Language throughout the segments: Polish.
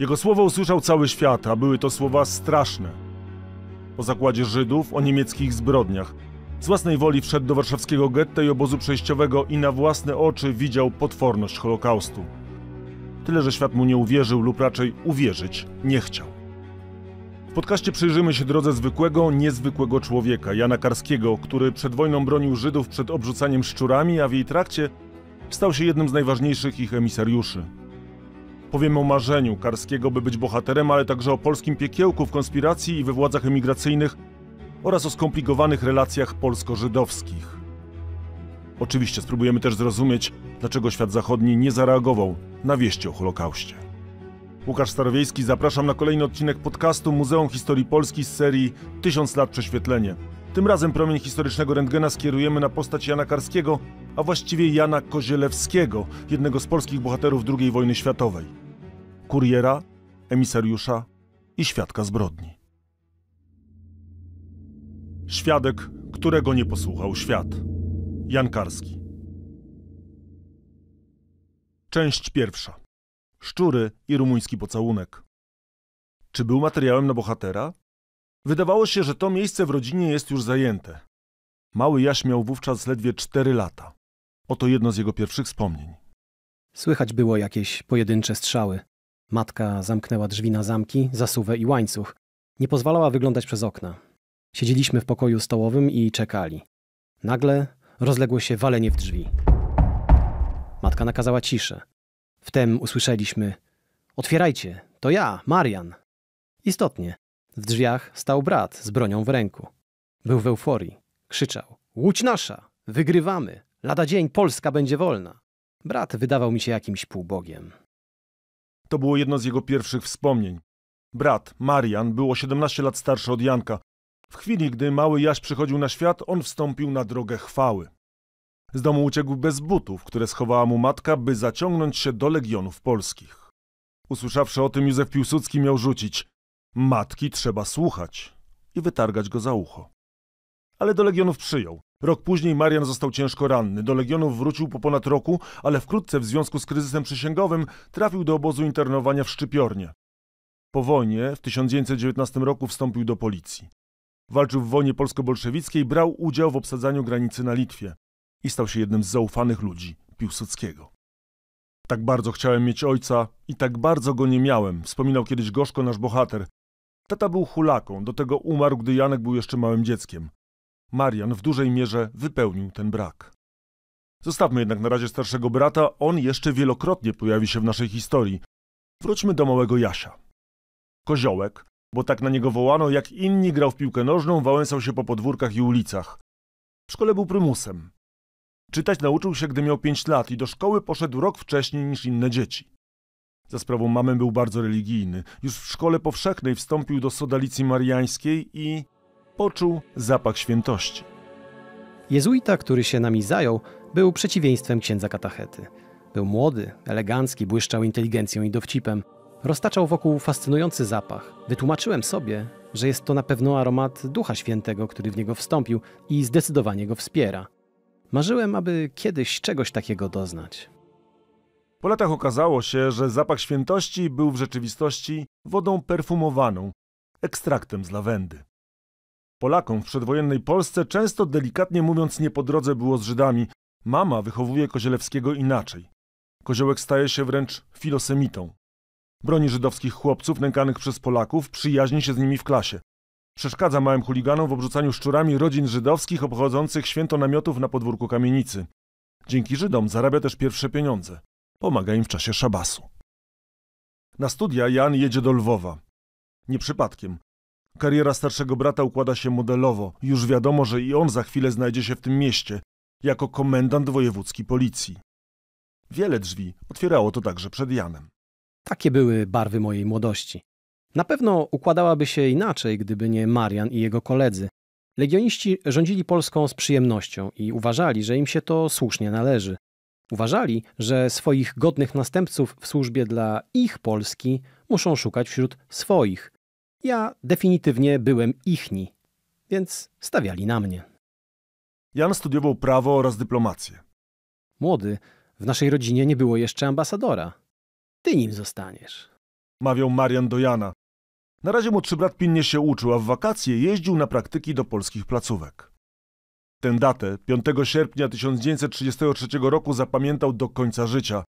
Jego słowa usłyszał cały świat, a były to słowa straszne. Po zakładzie Żydów o niemieckich zbrodniach. Z własnej woli wszedł do warszawskiego getta i obozu przejściowego i na własne oczy widział potworność Holokaustu. Tyle, że świat mu nie uwierzył lub raczej uwierzyć nie chciał. W podcaście przyjrzymy się drodze zwykłego, niezwykłego człowieka, Jana Karskiego, który przed wojną bronił Żydów przed obrzucaniem szczurami, a w jej trakcie stał się jednym z najważniejszych ich emisariuszy. Powiemy o marzeniu Karskiego, by być bohaterem, ale także o polskim piekiełku w konspiracji i we władzach emigracyjnych oraz o skomplikowanych relacjach polsko-żydowskich. Oczywiście spróbujemy też zrozumieć, dlaczego świat zachodni nie zareagował na wieści o Holokauście. Łukasz Starowiejski, zapraszam na kolejny odcinek podcastu Muzeum Historii Polski z serii Tysiąc lat prześwietlenie. Tym razem promień historycznego Rentgena skierujemy na postać Jana Karskiego, a właściwie Jana Kozielewskiego, jednego z polskich bohaterów II wojny światowej. Kuriera, emisariusza i świadka zbrodni. Świadek, którego nie posłuchał świat. Jan Karski. Część pierwsza. Szczury i rumuński pocałunek. Czy był materiałem na bohatera? Wydawało się, że to miejsce w rodzinie jest już zajęte. Mały Jaś miał wówczas ledwie cztery lata. Oto jedno z jego pierwszych wspomnień. Słychać było jakieś pojedyncze strzały. Matka zamknęła drzwi na zamki, zasuwę i łańcuch. Nie pozwalała wyglądać przez okna. Siedzieliśmy w pokoju stołowym i czekali. Nagle rozległo się walenie w drzwi. Matka nakazała ciszę. Wtem usłyszeliśmy: Otwierajcie, to ja, Marian. Istotnie, w drzwiach stał brat z bronią w ręku. Był w euforii. Krzyczał: Łódź nasza! Wygrywamy! Lada dzień Polska będzie wolna! Brat wydawał mi się jakimś półbogiem. To było jedno z jego pierwszych wspomnień. Brat, Marian, było 17 lat starszy od Janka. W chwili, gdy mały Jaś przychodził na świat, on wstąpił na drogę chwały. Z domu uciekł bez butów, które schowała mu matka, by zaciągnąć się do legionów polskich. Usłyszawszy o tym, Józef Piłsudski miał rzucić. Matki trzeba słuchać i wytargać go za ucho. Ale do Legionów przyjął. Rok później Marian został ciężko ranny. Do Legionów wrócił po ponad roku, ale wkrótce w związku z kryzysem przysięgowym trafił do obozu internowania w Szczypiornie. Po wojnie w 1919 roku wstąpił do policji. Walczył w wojnie polsko-bolszewickiej, brał udział w obsadzaniu granicy na Litwie i stał się jednym z zaufanych ludzi Piłsudskiego. Tak bardzo chciałem mieć ojca i tak bardzo go nie miałem, wspominał kiedyś Gorzko nasz bohater, Tata był hulaką, do tego umarł, gdy Janek był jeszcze małym dzieckiem. Marian w dużej mierze wypełnił ten brak. Zostawmy jednak na razie starszego brata, on jeszcze wielokrotnie pojawi się w naszej historii. Wróćmy do małego Jasia. Koziołek, bo tak na niego wołano, jak inni grał w piłkę nożną, wałęsał się po podwórkach i ulicach. W szkole był prymusem. Czytać nauczył się, gdy miał 5 lat i do szkoły poszedł rok wcześniej niż inne dzieci. Za sprawą mamy był bardzo religijny. Już w szkole powszechnej wstąpił do sodalicji mariańskiej i poczuł zapach świętości. Jezuita, który się nami zajął, był przeciwieństwem księdza katachety. Był młody, elegancki, błyszczał inteligencją i dowcipem. Roztaczał wokół fascynujący zapach. Wytłumaczyłem sobie, że jest to na pewno aromat Ducha Świętego, który w niego wstąpił i zdecydowanie go wspiera. Marzyłem, aby kiedyś czegoś takiego doznać. Po latach okazało się, że zapach świętości był w rzeczywistości wodą perfumowaną, ekstraktem z lawendy. Polakom w przedwojennej Polsce często delikatnie mówiąc nie po drodze było z Żydami. Mama wychowuje Kozielewskiego inaczej. Koziołek staje się wręcz filosemitą. Broni żydowskich chłopców nękanych przez Polaków, przyjaźni się z nimi w klasie. Przeszkadza małym chuliganom w obrzucaniu szczurami rodzin żydowskich obchodzących święto namiotów na podwórku kamienicy. Dzięki Żydom zarabia też pierwsze pieniądze. Pomaga im w czasie szabasu. Na studia Jan jedzie do Lwowa. Nie przypadkiem. Kariera starszego brata układa się modelowo. Już wiadomo, że i on za chwilę znajdzie się w tym mieście, jako komendant wojewódzki policji. Wiele drzwi otwierało to także przed Janem. Takie były barwy mojej młodości. Na pewno układałaby się inaczej, gdyby nie Marian i jego koledzy. Legioniści rządzili Polską z przyjemnością i uważali, że im się to słusznie należy. Uważali, że swoich godnych następców w służbie dla ich Polski muszą szukać wśród swoich. Ja definitywnie byłem ichni, więc stawiali na mnie. Jan studiował prawo oraz dyplomację. Młody, w naszej rodzinie nie było jeszcze ambasadora. Ty nim zostaniesz. Mawiał Marian do Jana. Na razie młodszy brat pilnie się uczył, a w wakacje jeździł na praktyki do polskich placówek. Tę datę, 5 sierpnia 1933 roku, zapamiętał do końca życia.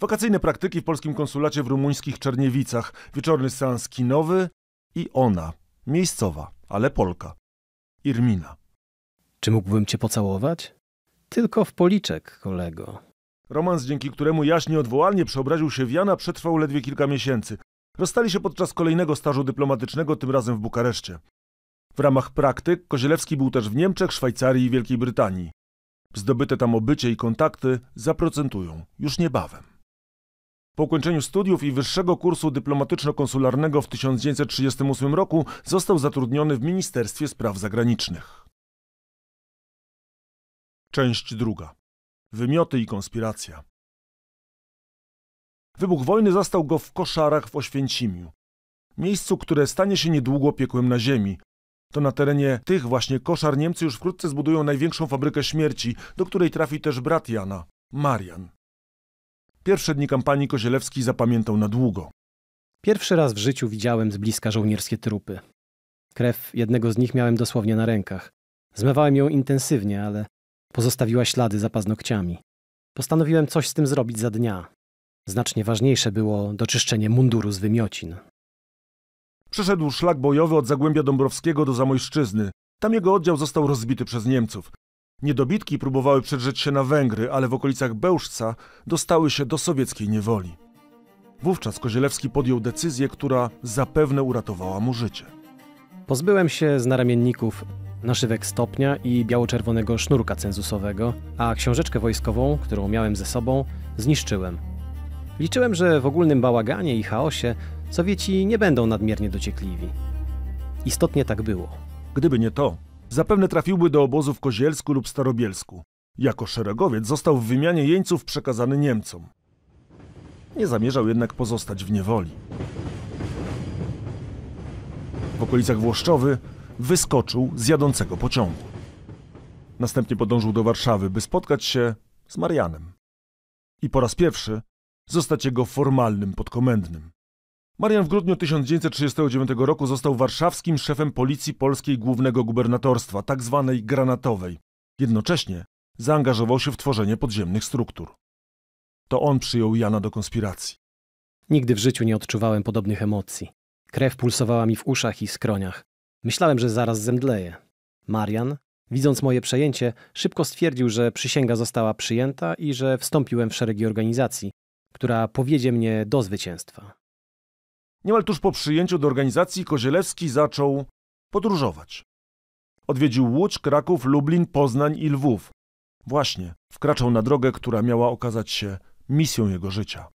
Wakacyjne praktyki w polskim konsulacie w rumuńskich Czerniewicach, wieczorny seans kinowy i ona, miejscowa, ale Polka, Irmina. Czy mógłbym cię pocałować? Tylko w policzek, kolego. Romans, dzięki któremu Jaś nieodwołalnie przeobraził się w Jana, przetrwał ledwie kilka miesięcy. Rozstali się podczas kolejnego stażu dyplomatycznego, tym razem w Bukareszcie. W ramach praktyk Kozielewski był też w Niemczech, Szwajcarii i Wielkiej Brytanii. Zdobyte tam obycie i kontakty zaprocentują już niebawem. Po ukończeniu studiów i wyższego kursu dyplomatyczno-konsularnego w 1938 roku został zatrudniony w Ministerstwie Spraw Zagranicznych. Część druga. Wymioty i konspiracja. Wybuch wojny zastał go w koszarach w Oświęcimiu. Miejscu, które stanie się niedługo piekłem na ziemi, to na terenie tych właśnie koszar Niemcy już wkrótce zbudują największą fabrykę śmierci, do której trafi też brat Jana, Marian. Pierwsze dni kampanii Kozielewski zapamiętał na długo. Pierwszy raz w życiu widziałem z bliska żołnierskie trupy. Krew jednego z nich miałem dosłownie na rękach. Zmywałem ją intensywnie, ale pozostawiła ślady za paznokciami. Postanowiłem coś z tym zrobić za dnia. Znacznie ważniejsze było doczyszczenie munduru z wymiocin. Przeszedł szlak bojowy od Zagłębia Dąbrowskiego do Zamojszczyzny. Tam jego oddział został rozbity przez Niemców. Niedobitki próbowały przedrzeć się na Węgry, ale w okolicach Bełżca dostały się do sowieckiej niewoli. Wówczas Kozielewski podjął decyzję, która zapewne uratowała mu życie. Pozbyłem się z naramienników naszywek stopnia i biało-czerwonego sznurka cenzusowego, a książeczkę wojskową, którą miałem ze sobą, zniszczyłem. Liczyłem, że w ogólnym bałaganie i chaosie Sowieci nie będą nadmiernie dociekliwi. Istotnie tak było. Gdyby nie to, zapewne trafiłby do obozu w Kozielsku lub Starobielsku. Jako szeregowiec został w wymianie jeńców przekazany Niemcom. Nie zamierzał jednak pozostać w niewoli. W okolicach Włoszczowy wyskoczył z jadącego pociągu. Następnie podążył do Warszawy, by spotkać się z Marianem. I po raz pierwszy zostać jego formalnym podkomendnym. Marian w grudniu 1939 roku został warszawskim szefem Policji Polskiej Głównego Gubernatorstwa, tak zwanej granatowej. Jednocześnie zaangażował się w tworzenie podziemnych struktur. To on przyjął Jana do konspiracji. Nigdy w życiu nie odczuwałem podobnych emocji. Krew pulsowała mi w uszach i skroniach. Myślałem, że zaraz zemdleję. Marian, widząc moje przejęcie, szybko stwierdził, że przysięga została przyjęta i że wstąpiłem w szeregi organizacji, która powiedzie mnie do zwycięstwa. Niemal tuż po przyjęciu do organizacji Kozielewski zaczął podróżować. Odwiedził Łódź, Kraków, Lublin, Poznań i Lwów. Właśnie wkraczał na drogę, która miała okazać się misją jego życia.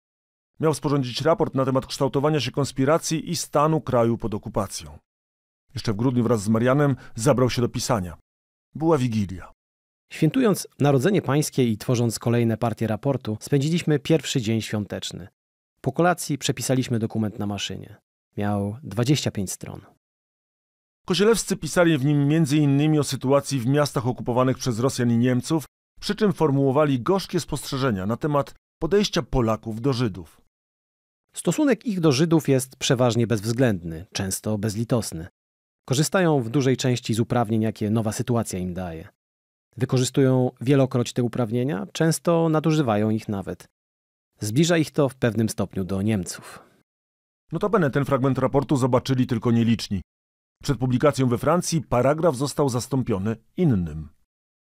Miał sporządzić raport na temat kształtowania się konspiracji i stanu kraju pod okupacją. Jeszcze w grudniu wraz z Marianem zabrał się do pisania. Była Wigilia. Świętując Narodzenie Pańskie i tworząc kolejne partie raportu, spędziliśmy pierwszy dzień świąteczny. Po kolacji przepisaliśmy dokument na maszynie. Miał 25 stron. Kozielewscy pisali w nim m.in. o sytuacji w miastach okupowanych przez Rosjan i Niemców, przy czym formułowali gorzkie spostrzeżenia na temat podejścia Polaków do Żydów. Stosunek ich do Żydów jest przeważnie bezwzględny, często bezlitosny. Korzystają w dużej części z uprawnień, jakie nowa sytuacja im daje. Wykorzystują wielokroć te uprawnienia, często nadużywają ich nawet. Zbliża ich to w pewnym stopniu do Niemców. Notabene ten fragment raportu zobaczyli tylko nieliczni. Przed publikacją we Francji paragraf został zastąpiony innym.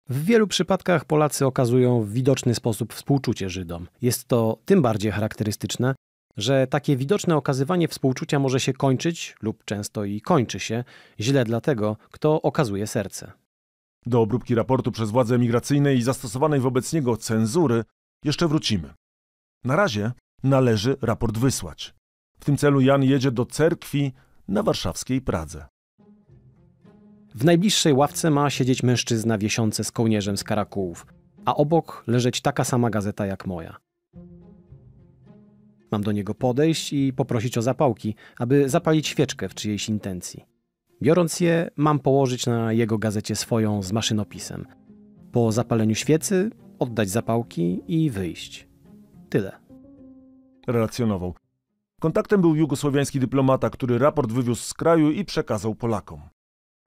W wielu przypadkach Polacy okazują w widoczny sposób współczucie Żydom. Jest to tym bardziej charakterystyczne, że takie widoczne okazywanie współczucia może się kończyć, lub często i kończy się, źle dla tego, kto okazuje serce. Do obróbki raportu przez władze emigracyjne i zastosowanej wobec niego cenzury jeszcze wrócimy. Na razie należy raport wysłać. W tym celu Jan jedzie do cerkwi na warszawskiej Pradze. W najbliższej ławce ma siedzieć mężczyzna wiesiące z kołnierzem z karakułów, a obok leżeć taka sama gazeta jak moja. Mam do niego podejść i poprosić o zapałki, aby zapalić świeczkę w czyjejś intencji. Biorąc je, mam położyć na jego gazecie swoją z maszynopisem. Po zapaleniu świecy oddać zapałki i wyjść. Tyle. Relacjonował. Kontaktem był jugosłowiański dyplomata, który raport wywiózł z kraju i przekazał Polakom.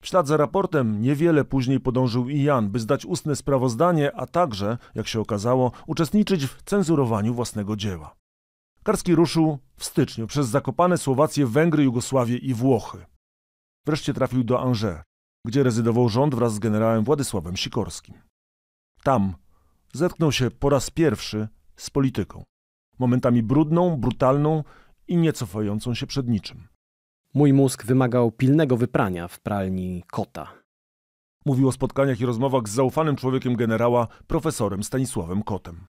W ślad za raportem niewiele później podążył i Jan, by zdać ustne sprawozdanie, a także, jak się okazało, uczestniczyć w cenzurowaniu własnego dzieła. Karski ruszył w styczniu przez Zakopane, Słowację, Węgry, Jugosławię i Włochy. Wreszcie trafił do Angers, gdzie rezydował rząd wraz z generałem Władysławem Sikorskim. Tam zetknął się po raz pierwszy z polityką. Momentami brudną, brutalną i niecofającą się przed niczym. Mój mózg wymagał pilnego wyprania w pralni kota. Mówił o spotkaniach i rozmowach z zaufanym człowiekiem generała, profesorem Stanisławem Kotem.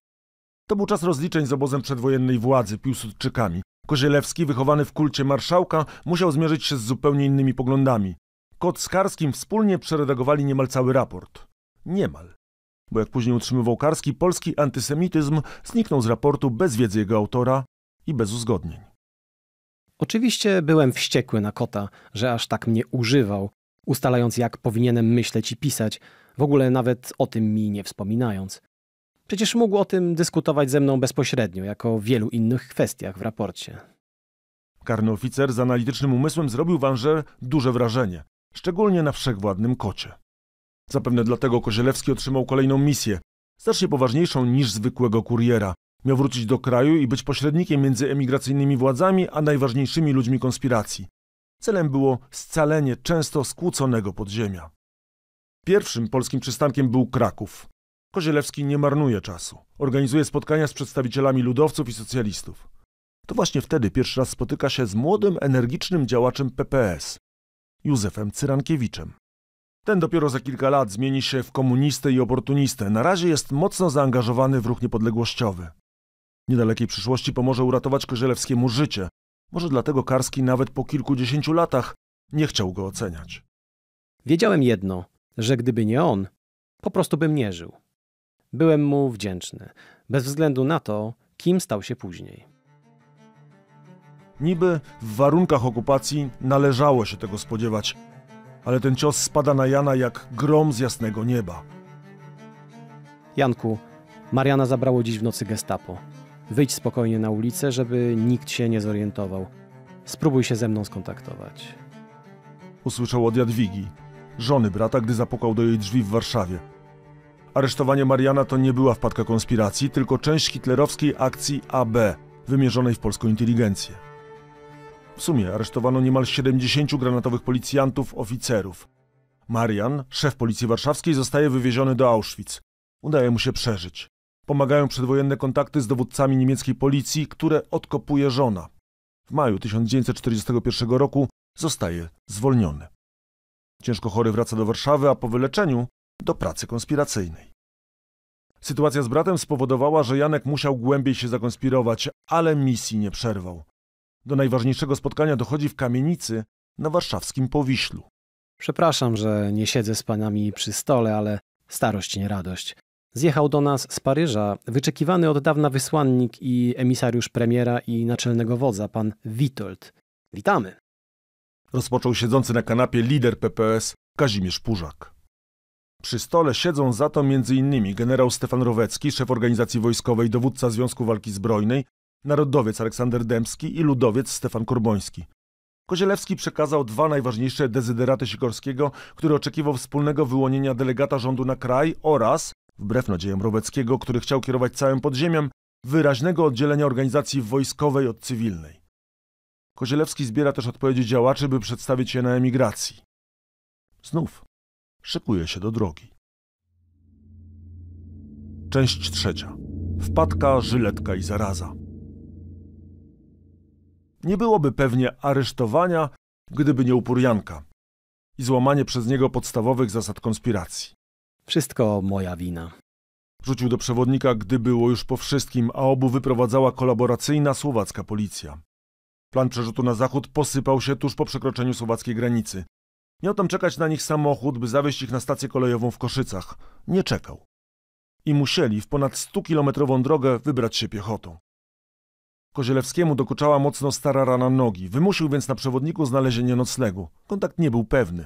To był czas rozliczeń z obozem przedwojennej władzy, Piłsudczykami. Kozielewski, wychowany w kulcie marszałka, musiał zmierzyć się z zupełnie innymi poglądami. Kot z Karskim wspólnie przeredagowali niemal cały raport. Niemal. Bo jak później utrzymywał Karski, polski antysemityzm zniknął z raportu bez wiedzy jego autora i bez uzgodnień. Oczywiście byłem wściekły na kota, że aż tak mnie używał, ustalając jak powinienem myśleć i pisać, w ogóle nawet o tym mi nie wspominając. Przecież mógł o tym dyskutować ze mną bezpośrednio, jako o wielu innych kwestiach w raporcie. Karny oficer z analitycznym umysłem zrobił Wanżer duże wrażenie, szczególnie na wszechwładnym kocie. Zapewne dlatego Kozielewski otrzymał kolejną misję, znacznie poważniejszą niż zwykłego kuriera. Miał wrócić do kraju i być pośrednikiem między emigracyjnymi władzami a najważniejszymi ludźmi konspiracji. Celem było scalenie często skłóconego podziemia. Pierwszym polskim przystankiem był Kraków. Kozielewski nie marnuje czasu. Organizuje spotkania z przedstawicielami ludowców i socjalistów. To właśnie wtedy pierwszy raz spotyka się z młodym, energicznym działaczem PPS, Józefem Cyrankiewiczem. Ten dopiero za kilka lat zmieni się w komunistę i oportunistę. Na razie jest mocno zaangażowany w ruch niepodległościowy. W niedalekiej przyszłości pomoże uratować Kozielewskiemu życie. Może dlatego Karski nawet po kilkudziesięciu latach nie chciał go oceniać. Wiedziałem jedno, że gdyby nie on, po prostu bym nie żył. Byłem mu wdzięczny, bez względu na to, kim stał się później. Niby w warunkach okupacji należało się tego spodziewać – ale ten cios spada na Jana jak grom z jasnego nieba. Janku, Mariana zabrało dziś w nocy gestapo. Wyjdź spokojnie na ulicę, żeby nikt się nie zorientował. Spróbuj się ze mną skontaktować. Usłyszał od Jadwigi, żony brata, gdy zapukał do jej drzwi w Warszawie. Aresztowanie Mariana to nie była wpadka konspiracji, tylko część hitlerowskiej akcji AB, wymierzonej w polską inteligencję. W sumie aresztowano niemal 70 granatowych policjantów, oficerów. Marian, szef policji warszawskiej, zostaje wywieziony do Auschwitz. Udaje mu się przeżyć. Pomagają przedwojenne kontakty z dowódcami niemieckiej policji, które odkopuje żona. W maju 1941 roku zostaje zwolniony. Ciężko chory wraca do Warszawy, a po wyleczeniu do pracy konspiracyjnej. Sytuacja z bratem spowodowała, że Janek musiał głębiej się zakonspirować, ale misji nie przerwał. Do najważniejszego spotkania dochodzi w kamienicy na warszawskim Powiślu. Przepraszam, że nie siedzę z panami przy stole, ale starość nie radość. Zjechał do nas z Paryża wyczekiwany od dawna wysłannik i emisariusz premiera i naczelnego wodza, pan Witold. Witamy. Rozpoczął siedzący na kanapie lider PPS Kazimierz Purzak. Przy stole siedzą za to m.in. generał Stefan Rowecki, szef organizacji wojskowej, dowódca Związku Walki Zbrojnej, narodowiec Aleksander Dębski i ludowiec Stefan Kurboński. Kozielewski przekazał dwa najważniejsze dezyderaty Sikorskiego, który oczekiwał wspólnego wyłonienia delegata rządu na kraj oraz, wbrew nadziejom Robeckiego, który chciał kierować całym podziemiem, wyraźnego oddzielenia organizacji wojskowej od cywilnej. Kozielewski zbiera też odpowiedzi działaczy, by przedstawić je na emigracji. Znów szykuje się do drogi. Część trzecia. Wpadka, żyletka i zaraza. Nie byłoby pewnie aresztowania, gdyby nie upór Janka i złamanie przez niego podstawowych zasad konspiracji. Wszystko moja wina. Rzucił do przewodnika, gdy było już po wszystkim, a obu wyprowadzała kolaboracyjna słowacka policja. Plan przerzutu na zachód posypał się tuż po przekroczeniu słowackiej granicy. Miał tam czekać na nich samochód, by zawieźć ich na stację kolejową w Koszycach. Nie czekał. I musieli w ponad 100-kilometrową drogę wybrać się piechotą. Kozielewskiemu dokuczała mocno stara rana nogi, wymusił więc na przewodniku znalezienie noclegu. Kontakt nie był pewny.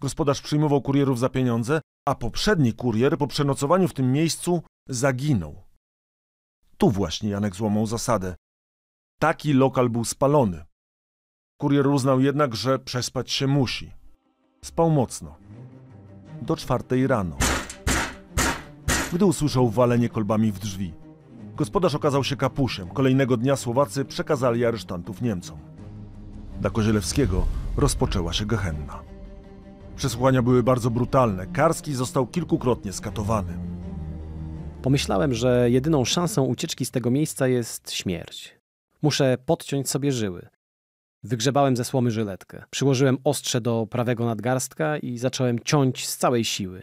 Gospodarz przyjmował kurierów za pieniądze, a poprzedni kurier po przenocowaniu w tym miejscu zaginął. Tu właśnie Janek złamał zasadę. Taki lokal był spalony. Kurier uznał jednak, że przespać się musi. Spał mocno. Do czwartej rano. Gdy usłyszał walenie kolbami w drzwi – Gospodarz okazał się kapuszem. Kolejnego dnia Słowacy przekazali aresztantów Niemcom. Dla Kozielewskiego rozpoczęła się gehenna. Przesłuchania były bardzo brutalne. Karski został kilkukrotnie skatowany. Pomyślałem, że jedyną szansą ucieczki z tego miejsca jest śmierć. Muszę podciąć sobie żyły. Wygrzebałem ze słomy żyletkę, przyłożyłem ostrze do prawego nadgarstka i zacząłem ciąć z całej siły.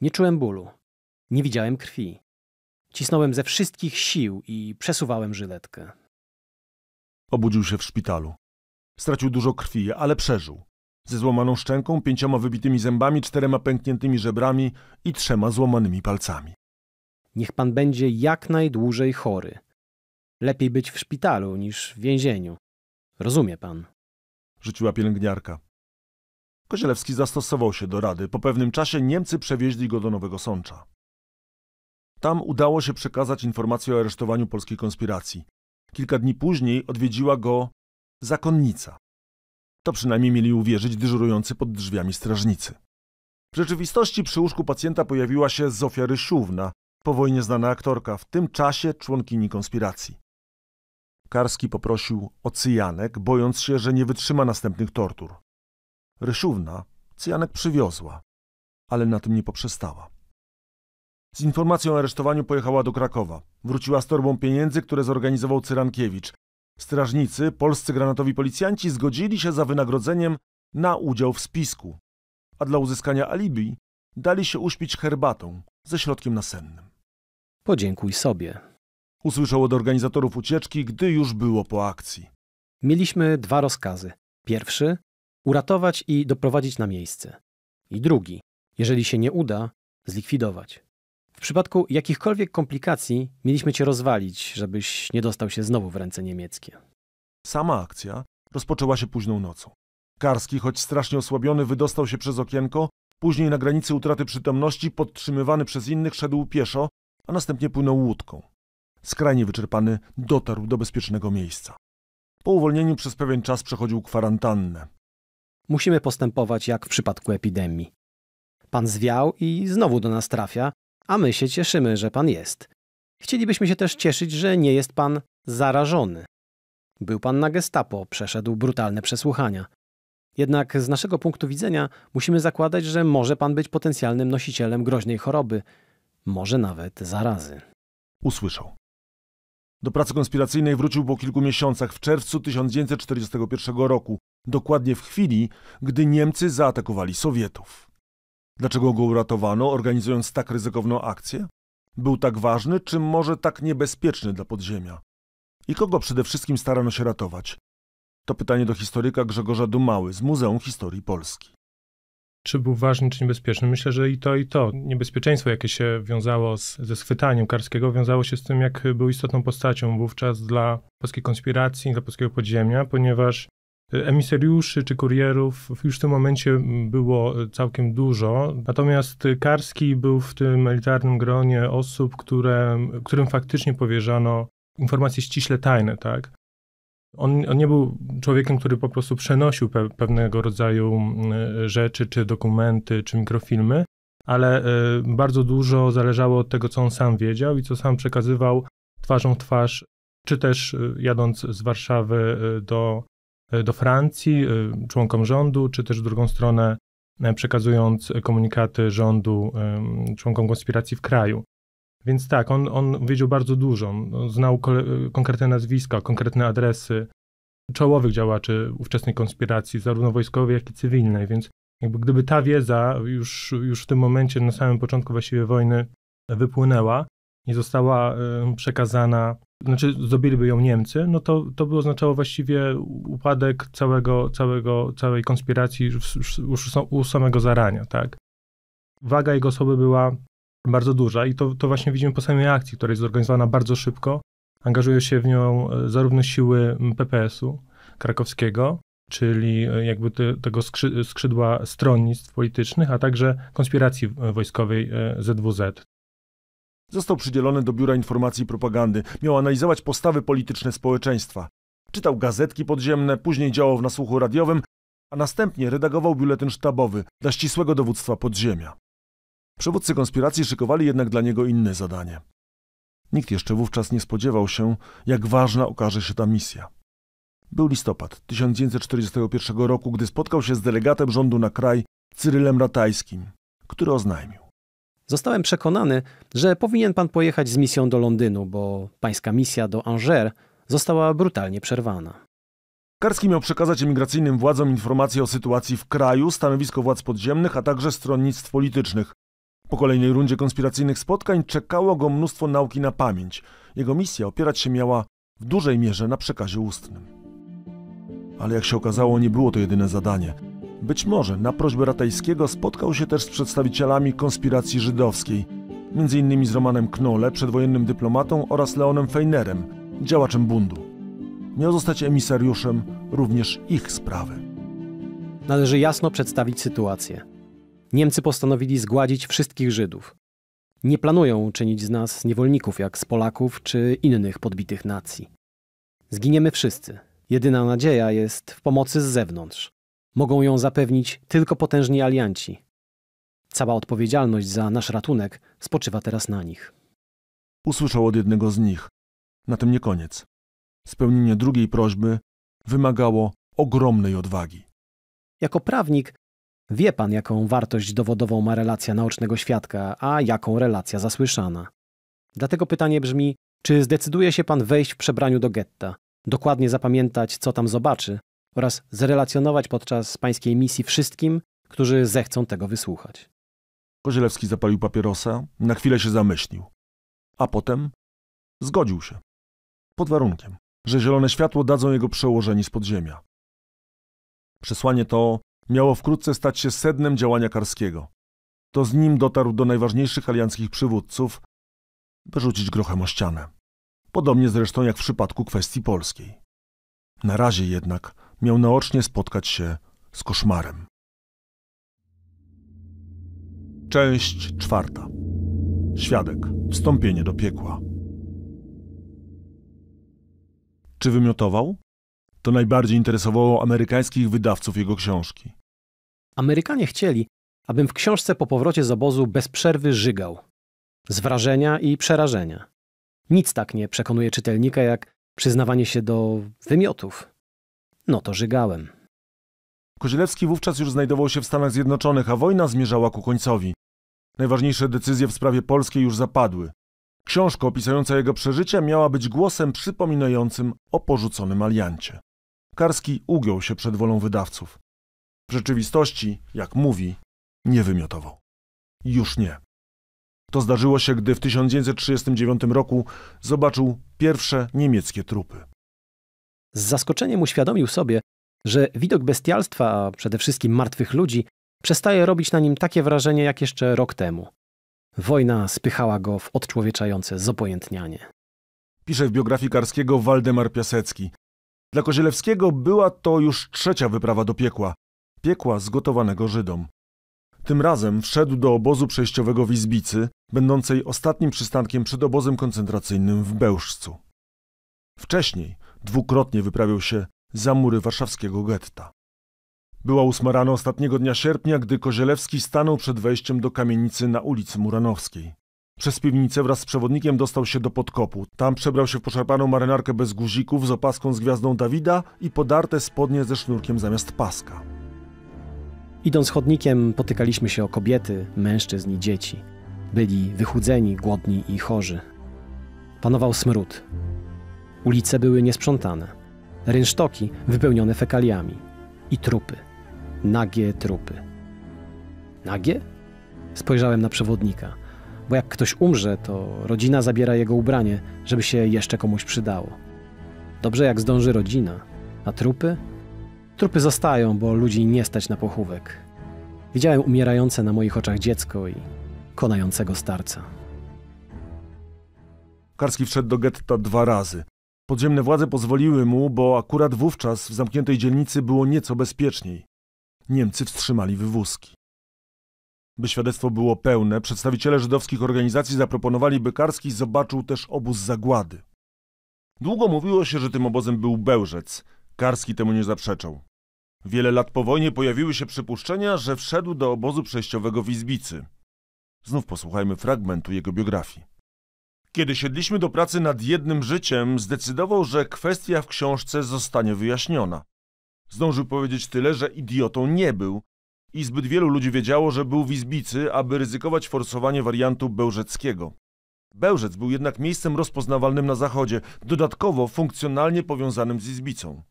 Nie czułem bólu, nie widziałem krwi. Cisnąłem ze wszystkich sił i przesuwałem żyletkę. Obudził się w szpitalu. Stracił dużo krwi, ale przeżył. Ze złamaną szczęką, pięcioma wybitymi zębami, czterema pękniętymi żebrami i trzema złamanymi palcami. Niech pan będzie jak najdłużej chory. Lepiej być w szpitalu niż w więzieniu. Rozumie pan? Rzuciła pielęgniarka. Kozielewski zastosował się do rady. Po pewnym czasie Niemcy przewieźli go do Nowego Sącza. Tam udało się przekazać informację o aresztowaniu polskiej konspiracji. Kilka dni później odwiedziła go zakonnica. To przynajmniej mieli uwierzyć dyżurujący pod drzwiami strażnicy. W rzeczywistości przy łóżku pacjenta pojawiła się Zofia Rysiówna, po wojnie znana aktorka, w tym czasie członkini konspiracji. Karski poprosił o cyjanek, bojąc się, że nie wytrzyma następnych tortur. Ryszówna cyjanek przywiozła, ale na tym nie poprzestała. Z informacją o aresztowaniu pojechała do Krakowa. Wróciła z torbą pieniędzy, które zorganizował Cyrankiewicz. Strażnicy, polscy granatowi policjanci zgodzili się za wynagrodzeniem na udział w spisku. A dla uzyskania alibi dali się uśpić herbatą ze środkiem nasennym. Podziękuj sobie. Usłyszał od organizatorów ucieczki, gdy już było po akcji. Mieliśmy dwa rozkazy. Pierwszy uratować i doprowadzić na miejsce. I drugi, jeżeli się nie uda, zlikwidować. W przypadku jakichkolwiek komplikacji mieliśmy cię rozwalić, żebyś nie dostał się znowu w ręce niemieckie. Sama akcja rozpoczęła się późną nocą. Karski, choć strasznie osłabiony, wydostał się przez okienko, później na granicy utraty przytomności, podtrzymywany przez innych, szedł pieszo, a następnie płynął łódką. Skrajnie wyczerpany, dotarł do bezpiecznego miejsca. Po uwolnieniu przez pewien czas przechodził kwarantannę. Musimy postępować jak w przypadku epidemii. Pan zwiał i znowu do nas trafia, a my się cieszymy, że Pan jest. Chcielibyśmy się też cieszyć, że nie jest Pan zarażony. Był Pan na gestapo, przeszedł brutalne przesłuchania. Jednak z naszego punktu widzenia musimy zakładać, że może Pan być potencjalnym nosicielem groźnej choroby, może nawet zarazy. Usłyszał. Do pracy konspiracyjnej wrócił po kilku miesiącach w czerwcu 1941 roku, dokładnie w chwili, gdy Niemcy zaatakowali Sowietów. Dlaczego go uratowano, organizując tak ryzykowną akcję? Był tak ważny, czy może tak niebezpieczny dla podziemia? I kogo przede wszystkim starano się ratować? To pytanie do historyka Grzegorza Dumały z Muzeum Historii Polski. Czy był ważny, czy niebezpieczny? Myślę, że i to, i to. Niebezpieczeństwo, jakie się wiązało z, ze schwytaniem Karskiego, wiązało się z tym, jak był istotną postacią wówczas dla polskiej konspiracji, dla polskiego podziemia, ponieważ E, emisariuszy czy kurierów już w tym momencie było e, całkiem dużo, natomiast e, Karski był w tym elitarnym gronie osób, które, którym faktycznie powierzano informacje ściśle tajne, tak? On, on nie był człowiekiem, który po prostu przenosił pe pewnego rodzaju rzeczy, czy dokumenty, czy mikrofilmy, ale y, bardzo dużo zależało od tego, co on sam wiedział i co sam przekazywał twarzą w twarz, czy też jadąc z Warszawy do E, do Francji, e, członkom rządu, czy też w drugą stronę e, przekazując komunikaty rządu członkom konspiracji w kraju. Więc tak, on, on wiedział bardzo dużo. znał konkretne nazwiska, konkretne adresy czołowych działaczy ówczesnej konspiracji, zarówno wojskowej, jak i cywilnej. Więc jakby gdyby ta wiedza już, już w tym momencie, na samym początku właściwie wojny, wypłynęła i została przekazana znaczy zdobyliby ją Niemcy, no to, to by oznaczało właściwie upadek całego, całego, całej konspiracji już, już u samego zarania, tak. Waga jego osoby była bardzo duża i to, to właśnie widzimy po samej akcji, która jest zorganizowana bardzo szybko. Angażują się w nią e, zarówno siły PPS-u krakowskiego, czyli e, jakby te, tego skrzydła stronnictw politycznych, a także konspiracji e, wojskowej ZWZ. Został przydzielony do Biura Informacji i Propagandy. Miał analizować postawy polityczne społeczeństwa. Czytał gazetki podziemne, później działał w nasłuchu radiowym, a następnie redagował biuletyn sztabowy dla ścisłego dowództwa podziemia. Przywódcy konspiracji szykowali jednak dla niego inne zadanie. Nikt jeszcze wówczas nie spodziewał się, jak ważna okaże się ta misja. Był listopad 1941 roku, gdy spotkał się z delegatem rządu na kraj Cyrylem Ratajskim, który oznajmił. Zostałem przekonany, że powinien pan pojechać z misją do Londynu, bo pańska misja do Angers została brutalnie przerwana. Karski miał przekazać emigracyjnym władzom informacje o sytuacji w kraju, stanowisko władz podziemnych, a także stronnictw politycznych. Po kolejnej rundzie konspiracyjnych spotkań czekało go mnóstwo nauki na pamięć. Jego misja opierać się miała w dużej mierze na przekazie ustnym. Ale jak się okazało, nie było to jedyne zadanie. Być może na prośbę Ratajskiego spotkał się też z przedstawicielami konspiracji żydowskiej, m.in. z Romanem Knole, przedwojennym dyplomatą oraz Leonem Feinerem, działaczem bundu. Miał zostać emisariuszem również ich sprawy. Należy jasno przedstawić sytuację. Niemcy postanowili zgładzić wszystkich Żydów. Nie planują czynić z nas niewolników jak z Polaków czy innych podbitych nacji. Zginiemy wszyscy. Jedyna nadzieja jest w pomocy z zewnątrz. Mogą ją zapewnić tylko potężni alianci. Cała odpowiedzialność za nasz ratunek spoczywa teraz na nich. Usłyszał od jednego z nich. Na tym nie koniec. Spełnienie drugiej prośby wymagało ogromnej odwagi. Jako prawnik wie pan, jaką wartość dowodową ma relacja naocznego świadka, a jaką relacja zasłyszana. Dlatego pytanie brzmi, czy zdecyduje się pan wejść w przebraniu do getta, dokładnie zapamiętać, co tam zobaczy oraz zrelacjonować podczas pańskiej misji wszystkim, którzy zechcą tego wysłuchać. Kozielewski zapalił papierosa, na chwilę się zamyślił, a potem zgodził się. Pod warunkiem, że zielone światło dadzą jego przełożeni z podziemia. Przesłanie to miało wkrótce stać się sednem działania Karskiego. To z nim dotarł do najważniejszych alianckich przywódców, by rzucić grochem o ścianę. Podobnie zresztą jak w przypadku kwestii polskiej. Na razie jednak miał naocznie spotkać się z koszmarem. Część czwarta. Świadek. Wstąpienie do piekła. Czy wymiotował? To najbardziej interesowało amerykańskich wydawców jego książki. Amerykanie chcieli, abym w książce po powrocie z obozu bez przerwy żygał. Z wrażenia i przerażenia. Nic tak nie przekonuje czytelnika jak przyznawanie się do wymiotów no to żygałem. Kozielewski wówczas już znajdował się w Stanach Zjednoczonych, a wojna zmierzała ku końcowi. Najważniejsze decyzje w sprawie polskiej już zapadły. Książka opisująca jego przeżycia miała być głosem przypominającym o porzuconym aliancie. Karski ugiął się przed wolą wydawców. W rzeczywistości, jak mówi, nie wymiotował. Już nie. To zdarzyło się, gdy w 1939 roku zobaczył pierwsze niemieckie trupy. Z zaskoczeniem uświadomił sobie, że widok bestialstwa, a przede wszystkim martwych ludzi, przestaje robić na nim takie wrażenie jak jeszcze rok temu. Wojna spychała go w odczłowieczające zopojętnianie. Pisze w biografii Karskiego Waldemar Piasecki. Dla Kozielewskiego była to już trzecia wyprawa do piekła. Piekła zgotowanego Żydom. Tym razem wszedł do obozu przejściowego w Izbicy, będącej ostatnim przystankiem przed obozem koncentracyjnym w Bełżcu. Wcześniej Dwukrotnie wyprawiał się za mury warszawskiego getta. Była ósma rano ostatniego dnia sierpnia, gdy Kozielewski stanął przed wejściem do kamienicy na ulicy Muranowskiej. Przez piwnicę wraz z przewodnikiem dostał się do podkopu. Tam przebrał się w poszarpaną marynarkę bez guzików z opaską z gwiazdą Dawida i podarte spodnie ze sznurkiem zamiast paska. Idąc chodnikiem potykaliśmy się o kobiety, mężczyzn i dzieci. Byli wychudzeni, głodni i chorzy. Panował smród. Ulice były niesprzątane, rynsztoki wypełnione fekaliami i trupy. Nagie trupy. Nagie? Spojrzałem na przewodnika, bo jak ktoś umrze, to rodzina zabiera jego ubranie, żeby się jeszcze komuś przydało. Dobrze jak zdąży rodzina, a trupy? Trupy zostają, bo ludzi nie stać na pochówek. Widziałem umierające na moich oczach dziecko i konającego starca. Karski wszedł do getta dwa razy. Podziemne władze pozwoliły mu, bo akurat wówczas w zamkniętej dzielnicy było nieco bezpieczniej. Niemcy wstrzymali wywózki. By świadectwo było pełne, przedstawiciele żydowskich organizacji zaproponowali, by Karski zobaczył też obóz zagłady. Długo mówiło się, że tym obozem był Bełżec. Karski temu nie zaprzeczał. Wiele lat po wojnie pojawiły się przypuszczenia, że wszedł do obozu przejściowego w Izbicy. Znów posłuchajmy fragmentu jego biografii. Kiedy siedliśmy do pracy nad jednym życiem, zdecydował, że kwestia w książce zostanie wyjaśniona. Zdążył powiedzieć tyle, że idiotą nie był i zbyt wielu ludzi wiedziało, że był w Izbicy, aby ryzykować forsowanie wariantu bełżeckiego. Bełżec był jednak miejscem rozpoznawalnym na zachodzie, dodatkowo funkcjonalnie powiązanym z Izbicą.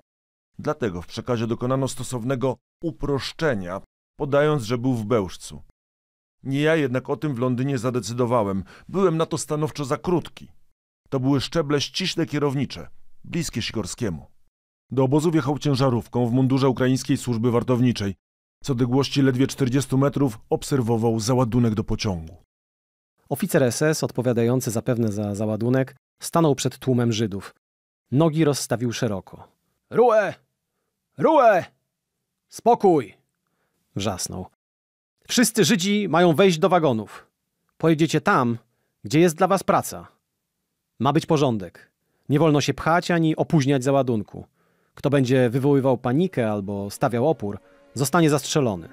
Dlatego w przekazie dokonano stosownego uproszczenia, podając, że był w Bełżcu. Nie ja jednak o tym w Londynie zadecydowałem. Byłem na to stanowczo za krótki. To były szczeble ściśle kierownicze, bliskie Sikorskiemu. Do obozu wjechał ciężarówką w mundurze ukraińskiej służby wartowniczej. Co odległości ledwie 40 metrów obserwował załadunek do pociągu. Oficer SS, odpowiadający zapewne za załadunek, stanął przed tłumem Żydów. Nogi rozstawił szeroko. Rue! Rue! Spokój! Wrzasnął. Wszyscy Żydzi mają wejść do wagonów. Pojedziecie tam, gdzie jest dla was praca. Ma być porządek. Nie wolno się pchać ani opóźniać załadunku. Kto będzie wywoływał panikę albo stawiał opór, zostanie zastrzelony.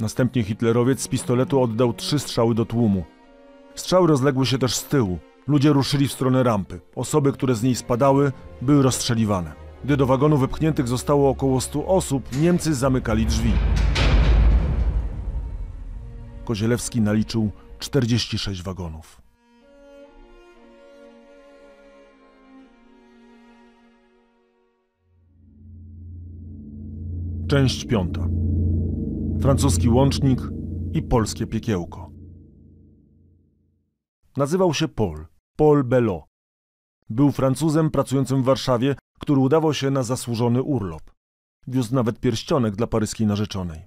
Następnie hitlerowiec z pistoletu oddał trzy strzały do tłumu. Strzały rozległy się też z tyłu. Ludzie ruszyli w stronę rampy. Osoby, które z niej spadały, były rozstrzeliwane. Gdy do wagonu wypchniętych zostało około 100 osób, Niemcy zamykali drzwi. Kozielewski naliczył 46 wagonów. Część piąta. Francuski łącznik i polskie piekiełko. Nazywał się Paul, Paul Belot. Był Francuzem pracującym w Warszawie, który udawał się na zasłużony urlop. Wiózł nawet pierścionek dla paryskiej narzeczonej.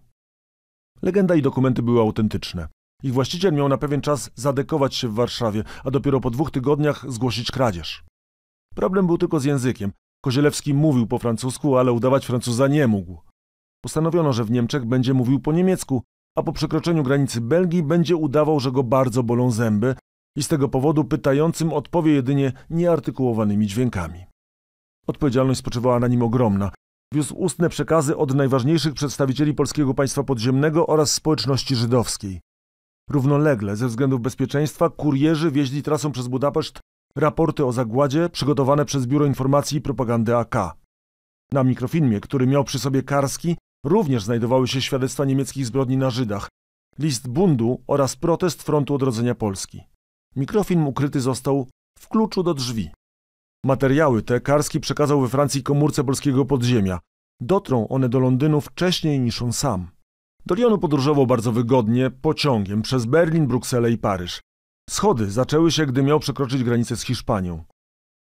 Legenda i dokumenty były autentyczne. Ich właściciel miał na pewien czas zadekować się w Warszawie, a dopiero po dwóch tygodniach zgłosić kradzież. Problem był tylko z językiem. Kozielewski mówił po francusku, ale udawać Francuza nie mógł. Postanowiono, że w Niemczech będzie mówił po niemiecku, a po przekroczeniu granicy Belgii będzie udawał, że go bardzo bolą zęby i z tego powodu pytającym odpowie jedynie nieartykułowanymi dźwiękami. Odpowiedzialność spoczywała na nim ogromna. Wiózł ustne przekazy od najważniejszych przedstawicieli polskiego państwa podziemnego oraz społeczności żydowskiej. Równolegle, ze względów bezpieczeństwa, kurierzy wieźli trasą przez Budapeszt raporty o zagładzie przygotowane przez Biuro Informacji i Propagandy AK. Na mikrofilmie, który miał przy sobie Karski, również znajdowały się świadectwa niemieckich zbrodni na Żydach, list bundu oraz protest Frontu Odrodzenia Polski. Mikrofilm ukryty został w kluczu do drzwi Materiały te Karski przekazał we Francji komórce polskiego podziemia. Dotrą one do Londynu wcześniej niż on sam. Do Lyonu podróżował bardzo wygodnie, pociągiem, przez Berlin, Brukselę i Paryż. Schody zaczęły się, gdy miał przekroczyć granicę z Hiszpanią.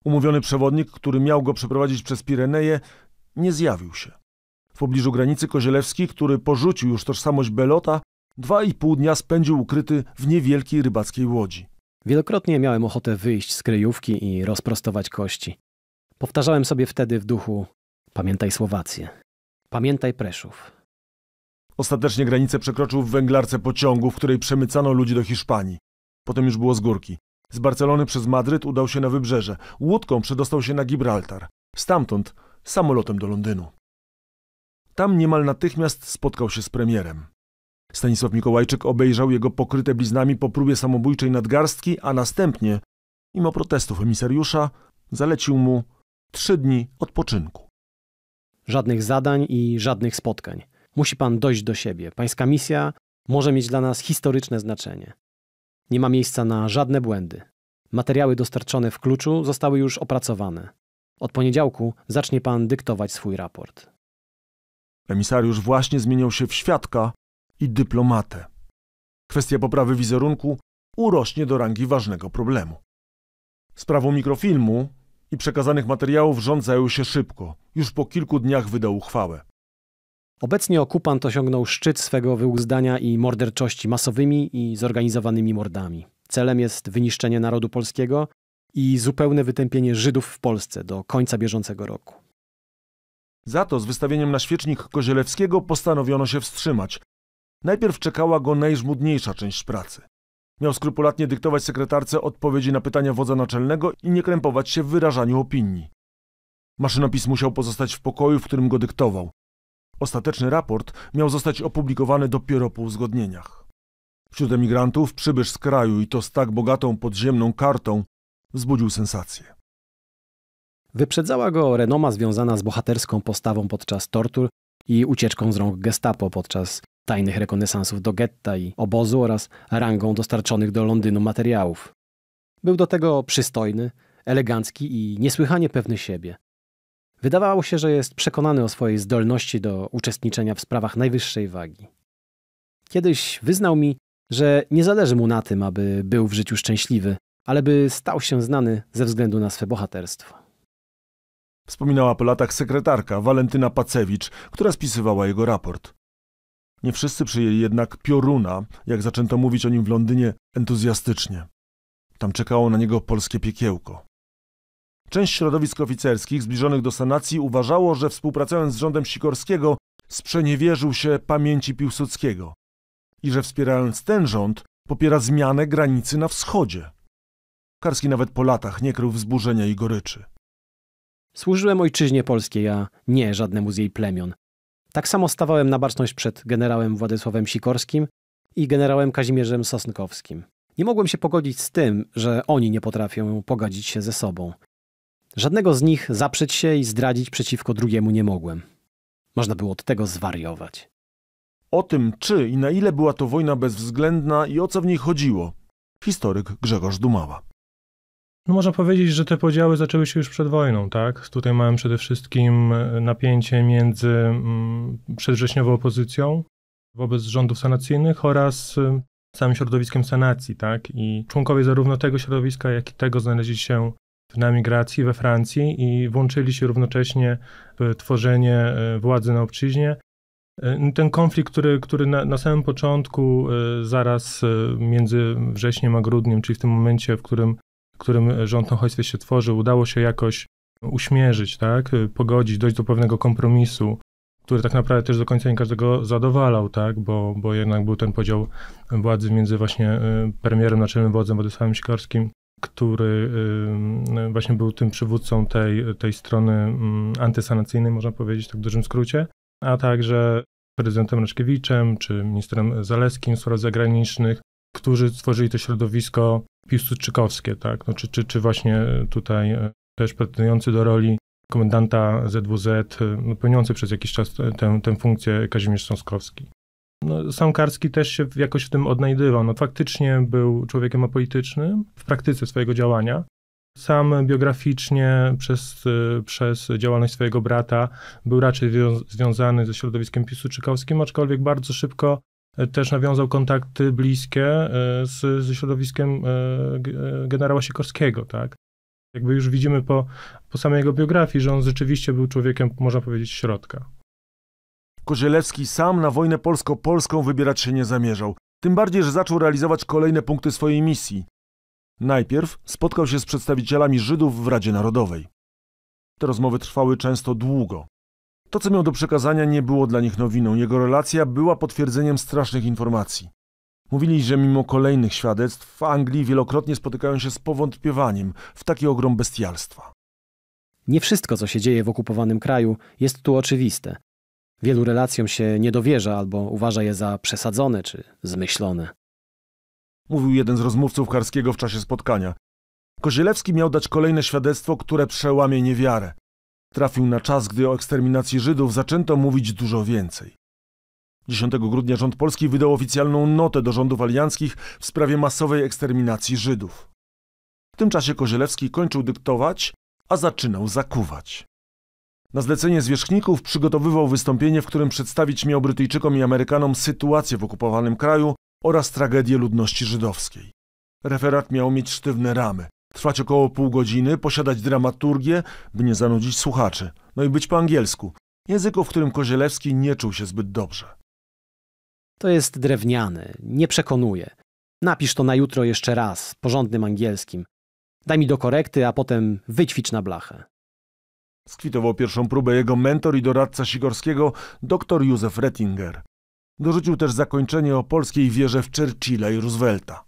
Umówiony przewodnik, który miał go przeprowadzić przez Pireneje, nie zjawił się. W pobliżu granicy Kozielewski, który porzucił już tożsamość Belota, dwa i pół dnia spędził ukryty w niewielkiej rybackiej łodzi. Wielokrotnie miałem ochotę wyjść z kryjówki i rozprostować kości. Powtarzałem sobie wtedy w duchu: Pamiętaj Słowację, pamiętaj Preszów. Ostatecznie granicę przekroczył w węglarce pociągu, w której przemycano ludzi do Hiszpanii. Potem już było z górki. Z Barcelony przez Madryt udał się na wybrzeże. Łódką przedostał się na Gibraltar. Stamtąd samolotem do Londynu. Tam niemal natychmiast spotkał się z premierem. Stanisław Mikołajczyk obejrzał jego pokryte bliznami po próbie samobójczej nadgarstki, a następnie, mimo protestów emisariusza, zalecił mu trzy dni odpoczynku. Żadnych zadań i żadnych spotkań. Musi pan dojść do siebie. Pańska misja może mieć dla nas historyczne znaczenie. Nie ma miejsca na żadne błędy. Materiały dostarczone w kluczu zostały już opracowane. Od poniedziałku zacznie pan dyktować swój raport. Emisariusz właśnie zmieniał się w świadka, i dyplomatę. Kwestia poprawy wizerunku urośnie do rangi ważnego problemu. Sprawą mikrofilmu i przekazanych materiałów rząd zajął się szybko. Już po kilku dniach wydał uchwałę. Obecnie okupant osiągnął szczyt swego wyuzdania i morderczości masowymi i zorganizowanymi mordami. Celem jest wyniszczenie narodu polskiego i zupełne wytępienie Żydów w Polsce do końca bieżącego roku. Za to z wystawieniem na świecznik Kozielewskiego postanowiono się wstrzymać, Najpierw czekała go najżmudniejsza część pracy. Miał skrupulatnie dyktować sekretarce odpowiedzi na pytania wodza naczelnego i nie krępować się w wyrażaniu opinii. Maszynopis musiał pozostać w pokoju, w którym go dyktował. Ostateczny raport miał zostać opublikowany dopiero po uzgodnieniach. Wśród emigrantów przybysz z kraju i to z tak bogatą podziemną kartą wzbudził sensację. Wyprzedzała go renoma związana z bohaterską postawą podczas tortur i ucieczką z rąk gestapo podczas tajnych rekonesansów do getta i obozu oraz rangą dostarczonych do Londynu materiałów. Był do tego przystojny, elegancki i niesłychanie pewny siebie. Wydawało się, że jest przekonany o swojej zdolności do uczestniczenia w sprawach najwyższej wagi. Kiedyś wyznał mi, że nie zależy mu na tym, aby był w życiu szczęśliwy, ale by stał się znany ze względu na swe bohaterstwo. Wspominała po latach sekretarka Walentyna Pacewicz, która spisywała jego raport. Nie wszyscy przyjęli jednak pioruna, jak zaczęto mówić o nim w Londynie entuzjastycznie. Tam czekało na niego polskie piekiełko. Część środowisk oficerskich zbliżonych do sanacji uważało, że współpracując z rządem Sikorskiego sprzeniewierzył się pamięci Piłsudskiego i że wspierając ten rząd popiera zmianę granicy na wschodzie. Karski nawet po latach nie krył wzburzenia i goryczy. Służyłem ojczyźnie polskiej, a nie żadnemu z jej plemion. Tak samo stawałem na baczność przed generałem Władysławem Sikorskim i generałem Kazimierzem Sosnkowskim. Nie mogłem się pogodzić z tym, że oni nie potrafią pogodzić się ze sobą. Żadnego z nich zaprzeć się i zdradzić przeciwko drugiemu nie mogłem. Można było od tego zwariować. O tym, czy i na ile była to wojna bezwzględna i o co w niej chodziło, historyk Grzegorz Dumała. No można powiedzieć, że te podziały zaczęły się już przed wojną, tak? Tutaj mamy przede wszystkim e, napięcie między mm, przedwrześniową opozycją wobec rządów sanacyjnych oraz e, samym środowiskiem sanacji, tak? I członkowie zarówno tego środowiska, jak i tego znaleźli się na migracji we Francji i włączyli się równocześnie w tworzenie e, władzy na obczyźnie. Ten konflikt, który, który na, na, samym początku, zaraz między wrześniem a grudniem, czyli w tym momencie, w którym którym rząd na uchodźstwie się tworzył, udało się jakoś uśmierzyć, tak? pogodzić, dojść do pewnego kompromisu, który tak naprawdę też do końca nie każdego zadowalał, tak? bo, bo jednak był ten podział władzy między właśnie y, premierem, naczelnym wodzem Władysławem Sikorskim, który y, właśnie był tym przywódcą tej, tej strony mm, antysanacyjnej, można powiedzieć tak w dużym skrócie, a także prezydentem Raczkiewiczem, czy ministrem Zaleskim z spraw zagranicznych, którzy tworzyli to środowisko piłsudczykowskie, tak? No, czy, czy, czy właśnie tutaj e, też pretendujący do roli komendanta ZWZ, e, no, pełniący przez jakiś czas tę, tę funkcję Kazimierz Sąskowski. No, sam Karski też się jakoś w tym odnajdywał. No, faktycznie był człowiekiem apolitycznym w praktyce swojego działania. Sam biograficznie przez, e, przez działalność swojego brata był raczej związany ze środowiskiem piłsudczykowskim, aczkolwiek bardzo szybko też nawiązał kontakty bliskie e, z, ze środowiskiem e, e, generała Sikorskiego, tak? Jakby już widzimy po, po samej jego biografii, że on rzeczywiście był człowiekiem, można powiedzieć, środka. Kozielewski sam na wojnę polsko-polską wybierać się nie zamierzał. Tym bardziej, że zaczął realizować kolejne punkty swojej misji. Najpierw spotkał się z przedstawicielami Żydów w Radzie Narodowej. Te rozmowy trwały często długo. To, co miał do przekazania, nie było dla nich nowiną. Jego relacja była potwierdzeniem strasznych informacji. Mówili, że mimo kolejnych świadectw w Anglii wielokrotnie spotykają się z powątpiewaniem w taki ogrom bestialstwa. Nie wszystko, co się dzieje w okupowanym kraju, jest tu oczywiste. Wielu relacjom się nie dowierza albo uważa je za przesadzone czy zmyślone. Mówił jeden z rozmówców Karskiego w czasie spotkania. Kozielewski miał dać kolejne świadectwo, które przełamie niewiarę. Trafił na czas, gdy o eksterminacji Żydów zaczęto mówić dużo więcej. 10 grudnia rząd polski wydał oficjalną notę do rządów alianckich w sprawie masowej eksterminacji Żydów. W tym czasie Kozielewski kończył dyktować, a zaczynał zakuwać. Na zlecenie zwierzchników przygotowywał wystąpienie, w którym przedstawić miał Brytyjczykom i Amerykanom sytuację w okupowanym kraju oraz tragedię ludności żydowskiej. Referat miał mieć sztywne ramy trwać około pół godziny, posiadać dramaturgię, by nie zanudzić słuchaczy, no i być po angielsku, języku, w którym Kozielewski nie czuł się zbyt dobrze. To jest drewniany, nie przekonuje. Napisz to na jutro jeszcze raz, porządnym angielskim. Daj mi do korekty, a potem wyćwicz na blachę. Skwitował pierwszą próbę jego mentor i doradca Sigorskiego, dr Józef Rettinger. Dorzucił też zakończenie o polskiej wierze w Churchilla i Roosevelta.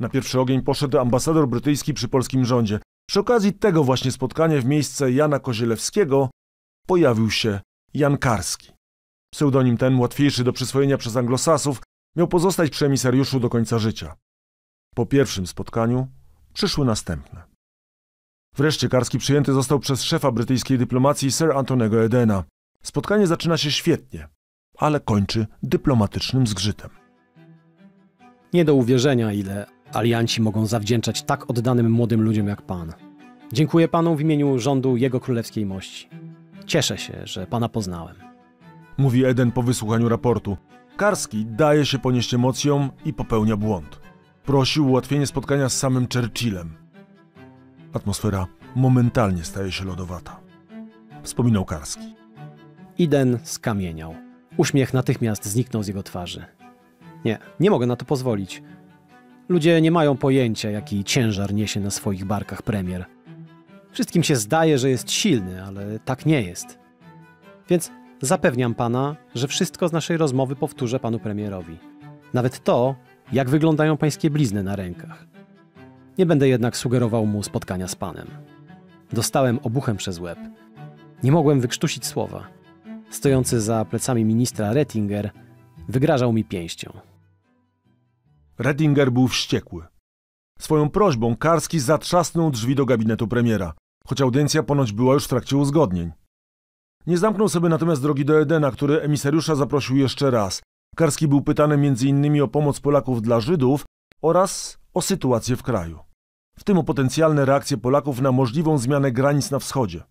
Na pierwszy ogień poszedł ambasador brytyjski przy polskim rządzie. Przy okazji tego właśnie spotkania w miejsce Jana Kozielewskiego pojawił się Jan Karski. Pseudonim ten, łatwiejszy do przyswojenia przez anglosasów, miał pozostać przy emisariuszu do końca życia. Po pierwszym spotkaniu przyszły następne. Wreszcie Karski przyjęty został przez szefa brytyjskiej dyplomacji Sir Antonego Edena. Spotkanie zaczyna się świetnie, ale kończy dyplomatycznym zgrzytem. Nie do uwierzenia, ile alianci mogą zawdzięczać tak oddanym młodym ludziom jak pan. Dziękuję panu w imieniu rządu Jego Królewskiej Mości. Cieszę się, że pana poznałem. Mówi Eden po wysłuchaniu raportu. Karski daje się ponieść emocjom i popełnia błąd. Prosi o ułatwienie spotkania z samym Churchillem. Atmosfera momentalnie staje się lodowata. Wspominał Karski. Eden skamieniał. Uśmiech natychmiast zniknął z jego twarzy. Nie, nie mogę na to pozwolić. Ludzie nie mają pojęcia, jaki ciężar niesie na swoich barkach premier. Wszystkim się zdaje, że jest silny, ale tak nie jest. Więc zapewniam pana, że wszystko z naszej rozmowy powtórzę panu premierowi. Nawet to, jak wyglądają pańskie blizny na rękach. Nie będę jednak sugerował mu spotkania z panem. Dostałem obuchem przez łeb. Nie mogłem wykrztusić słowa. Stojący za plecami ministra Rettinger wygrażał mi pięścią. Redinger był wściekły. Swoją prośbą Karski zatrzasnął drzwi do gabinetu premiera, choć audiencja ponoć była już w trakcie uzgodnień. Nie zamknął sobie natomiast drogi do Edena, który emisariusza zaprosił jeszcze raz. Karski był pytany m.in. o pomoc Polaków dla Żydów oraz o sytuację w kraju. W tym o potencjalne reakcje Polaków na możliwą zmianę granic na wschodzie.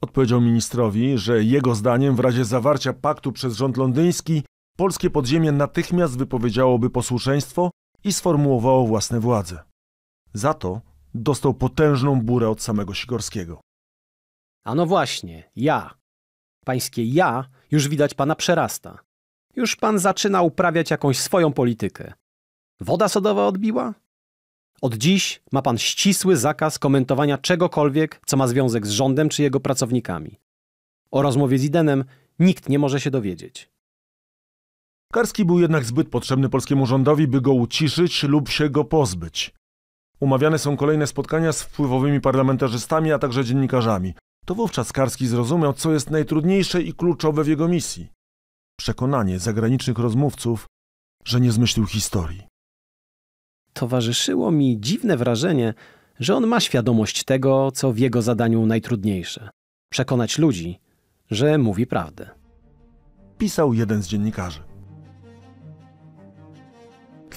Odpowiedział ministrowi, że jego zdaniem w razie zawarcia paktu przez rząd londyński polskie podziemie natychmiast wypowiedziałoby posłuszeństwo i sformułowało własne władze. Za to dostał potężną burę od samego Sigorskiego. A no właśnie, ja. Pańskie ja już widać pana przerasta. Już pan zaczyna uprawiać jakąś swoją politykę. Woda sodowa odbiła? Od dziś ma pan ścisły zakaz komentowania czegokolwiek, co ma związek z rządem czy jego pracownikami. O rozmowie z Idenem nikt nie może się dowiedzieć. Karski był jednak zbyt potrzebny polskiemu rządowi, by go uciszyć lub się go pozbyć. Umawiane są kolejne spotkania z wpływowymi parlamentarzystami, a także dziennikarzami. To wówczas Karski zrozumiał, co jest najtrudniejsze i kluczowe w jego misji. Przekonanie zagranicznych rozmówców, że nie zmyślił historii. Towarzyszyło mi dziwne wrażenie, że on ma świadomość tego, co w jego zadaniu najtrudniejsze przekonać ludzi, że mówi prawdę. Pisał jeden z dziennikarzy.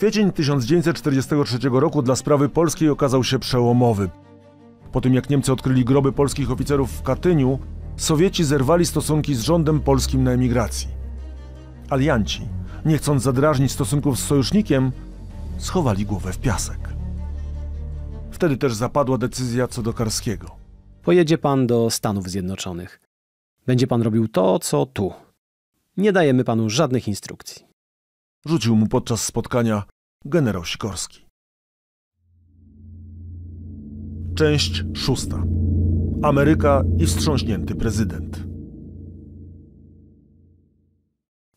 Kwiecień 1943 roku dla sprawy polskiej okazał się przełomowy. Po tym jak Niemcy odkryli groby polskich oficerów w Katyniu, Sowieci zerwali stosunki z rządem polskim na emigracji. Alianci, nie chcąc zadrażnić stosunków z sojusznikiem, schowali głowę w piasek. Wtedy też zapadła decyzja co do Karskiego. Pojedzie pan do Stanów Zjednoczonych. Będzie pan robił to, co tu. Nie dajemy panu żadnych instrukcji rzucił mu podczas spotkania generał Sikorski. Część szósta. Ameryka i wstrząśnięty prezydent.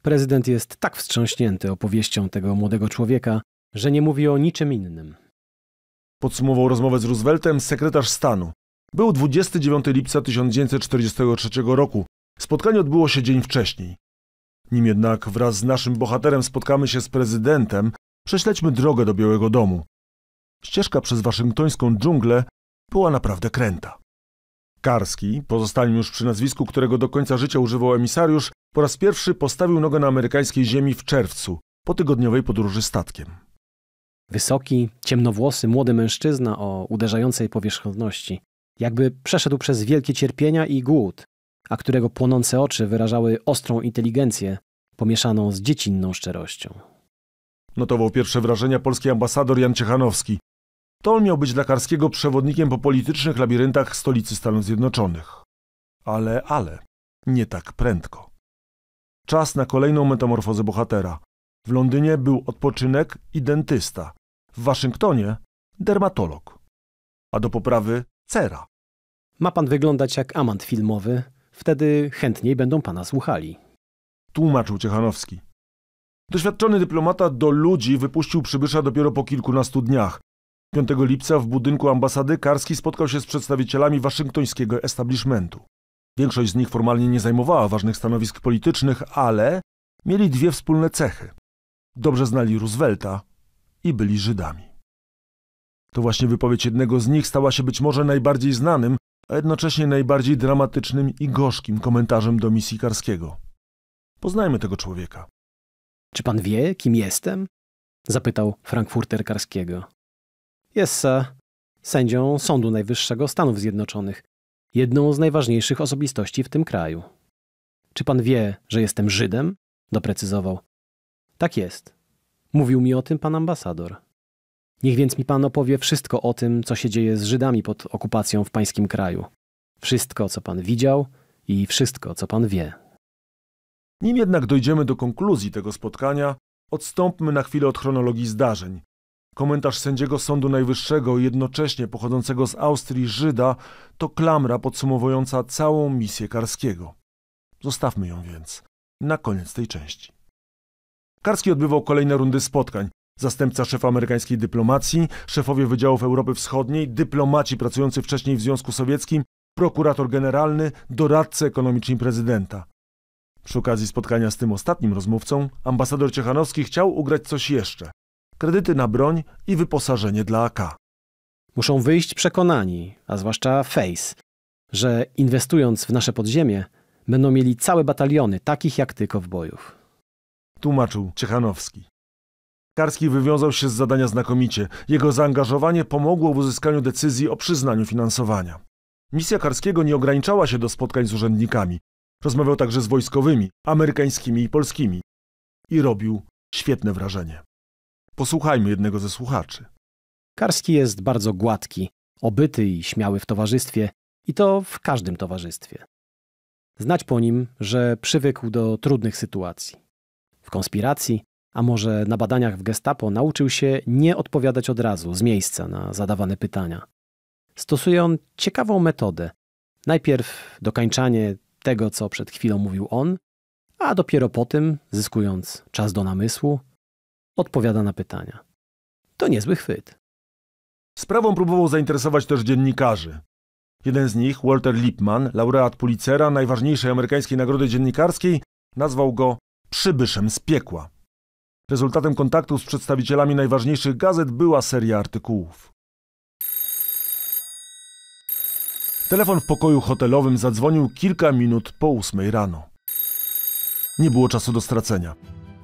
Prezydent jest tak wstrząśnięty opowieścią tego młodego człowieka, że nie mówi o niczym innym. Podsumował rozmowę z Rooseveltem sekretarz stanu. Był 29 lipca 1943 roku. Spotkanie odbyło się dzień wcześniej. Nim jednak wraz z naszym bohaterem spotkamy się z prezydentem, prześledźmy drogę do Białego Domu. Ścieżka przez waszyngtońską dżunglę była naprawdę kręta. Karski, pozostańmy już przy nazwisku, którego do końca życia używał emisariusz, po raz pierwszy postawił nogę na amerykańskiej ziemi w czerwcu, po tygodniowej podróży statkiem. Wysoki, ciemnowłosy, młody mężczyzna o uderzającej powierzchowności. Jakby przeszedł przez wielkie cierpienia i głód a którego płonące oczy wyrażały ostrą inteligencję, pomieszaną z dziecinną szczerością. Notował pierwsze wrażenia polski ambasador Jan Ciechanowski. To on miał być dla Karskiego przewodnikiem po politycznych labiryntach stolicy Stanów Zjednoczonych. Ale, ale, nie tak prędko. Czas na kolejną metamorfozę bohatera. W Londynie był odpoczynek i dentysta. W Waszyngtonie dermatolog. A do poprawy cera. Ma pan wyglądać jak amant filmowy, Wtedy chętniej będą pana słuchali. Tłumaczył Ciechanowski. Doświadczony dyplomata do ludzi wypuścił przybysza dopiero po kilkunastu dniach. 5 lipca w budynku ambasady Karski spotkał się z przedstawicielami waszyngtońskiego establishmentu. Większość z nich formalnie nie zajmowała ważnych stanowisk politycznych, ale mieli dwie wspólne cechy. Dobrze znali Roosevelta i byli Żydami. To właśnie wypowiedź jednego z nich stała się być może najbardziej znanym, a jednocześnie najbardziej dramatycznym i gorzkim komentarzem do misji Karskiego. Poznajmy tego człowieka. Czy pan wie, kim jestem? Zapytał Frankfurter Karskiego. Jest sędzią Sądu Najwyższego Stanów Zjednoczonych, jedną z najważniejszych osobistości w tym kraju. Czy pan wie, że jestem Żydem? doprecyzował. Tak jest. Mówił mi o tym pan ambasador. Niech więc mi Pan opowie wszystko o tym, co się dzieje z Żydami pod okupacją w Pańskim kraju. Wszystko, co Pan widział i wszystko, co Pan wie. Nim jednak dojdziemy do konkluzji tego spotkania, odstąpmy na chwilę od chronologii zdarzeń. Komentarz sędziego Sądu Najwyższego, jednocześnie pochodzącego z Austrii Żyda, to klamra podsumowująca całą misję Karskiego. Zostawmy ją więc na koniec tej części. Karski odbywał kolejne rundy spotkań, Zastępca szefa amerykańskiej dyplomacji, szefowie wydziałów Europy Wschodniej, dyplomaci pracujący wcześniej w Związku Sowieckim, prokurator generalny, doradcy ekonomiczni prezydenta. Przy okazji spotkania z tym ostatnim rozmówcą, ambasador Ciechanowski chciał ugrać coś jeszcze. Kredyty na broń i wyposażenie dla AK. Muszą wyjść przekonani, a zwłaszcza Face, że inwestując w nasze podziemie, będą mieli całe bataliony takich jak ty kowbojów. Tłumaczył Ciechanowski. Karski wywiązał się z zadania znakomicie. Jego zaangażowanie pomogło w uzyskaniu decyzji o przyznaniu finansowania. Misja Karskiego nie ograniczała się do spotkań z urzędnikami. Rozmawiał także z wojskowymi, amerykańskimi i polskimi. I robił świetne wrażenie. Posłuchajmy jednego ze słuchaczy. Karski jest bardzo gładki, obyty i śmiały w towarzystwie, i to w każdym towarzystwie. Znać po nim, że przywykł do trudnych sytuacji. W konspiracji, a może na badaniach w Gestapo nauczył się nie odpowiadać od razu z miejsca na zadawane pytania. Stosuje on ciekawą metodę. Najpierw dokańczanie tego, co przed chwilą mówił on, a dopiero potem, zyskując czas do namysłu, odpowiada na pytania. To niezły chwyt. Sprawą próbował zainteresować też dziennikarzy. Jeden z nich, Walter Lippmann, laureat Pulitzera, najważniejszej amerykańskiej nagrody dziennikarskiej, nazwał go przybyszem z piekła. Rezultatem kontaktu z przedstawicielami najważniejszych gazet była seria artykułów. Telefon w pokoju hotelowym zadzwonił kilka minut po ósmej rano. Nie było czasu do stracenia.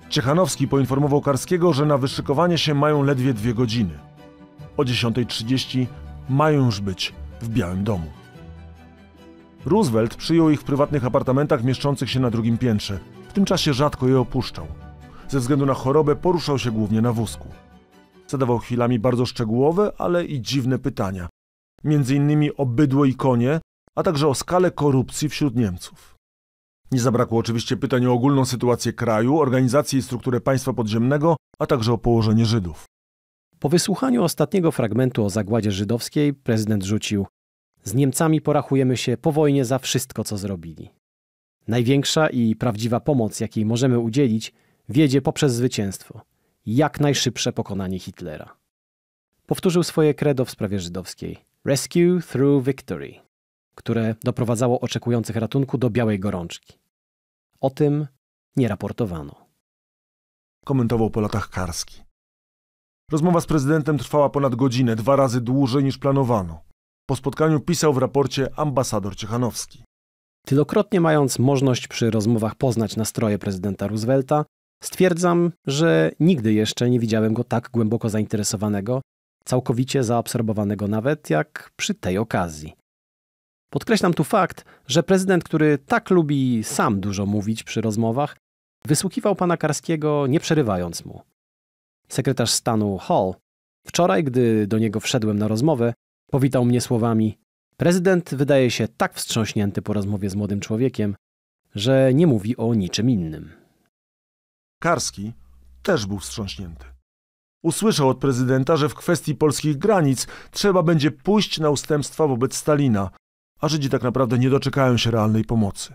Ciechanowski poinformował Karskiego, że na wyszykowanie się mają ledwie dwie godziny. O 10.30 mają już być w Białym Domu. Roosevelt przyjął ich w prywatnych apartamentach mieszczących się na drugim piętrze. W tym czasie rzadko je opuszczał ze względu na chorobę poruszał się głównie na wózku. Zadawał chwilami bardzo szczegółowe, ale i dziwne pytania, między innymi o bydło i konie, a także o skalę korupcji wśród Niemców. Nie zabrakło oczywiście pytań o ogólną sytuację kraju, organizację i strukturę państwa podziemnego, a także o położenie Żydów. Po wysłuchaniu ostatniego fragmentu o zagładzie żydowskiej prezydent rzucił: Z Niemcami porachujemy się po wojnie za wszystko, co zrobili. Największa i prawdziwa pomoc, jakiej możemy udzielić, wiedzie poprzez zwycięstwo, jak najszybsze pokonanie Hitlera. Powtórzył swoje credo w sprawie żydowskiej Rescue through Victory, które doprowadzało oczekujących ratunku do białej gorączki. O tym nie raportowano. Komentował po latach Karski. Rozmowa z prezydentem trwała ponad godzinę, dwa razy dłużej niż planowano. Po spotkaniu pisał w raporcie ambasador Ciechanowski. Tylokrotnie mając możliwość przy rozmowach poznać nastroje prezydenta Roosevelta, Stwierdzam, że nigdy jeszcze nie widziałem go tak głęboko zainteresowanego, całkowicie zaabsorbowanego nawet jak przy tej okazji. Podkreślam tu fakt, że prezydent, który tak lubi sam dużo mówić przy rozmowach, wysłuchiwał pana Karskiego nie przerywając mu. Sekretarz stanu Hall wczoraj, gdy do niego wszedłem na rozmowę, powitał mnie słowami: Prezydent wydaje się tak wstrząśnięty po rozmowie z młodym człowiekiem, że nie mówi o niczym innym. Karski też był wstrząśnięty. Usłyszał od prezydenta, że w kwestii polskich granic trzeba będzie pójść na ustępstwa wobec Stalina, a Żydzi tak naprawdę nie doczekają się realnej pomocy.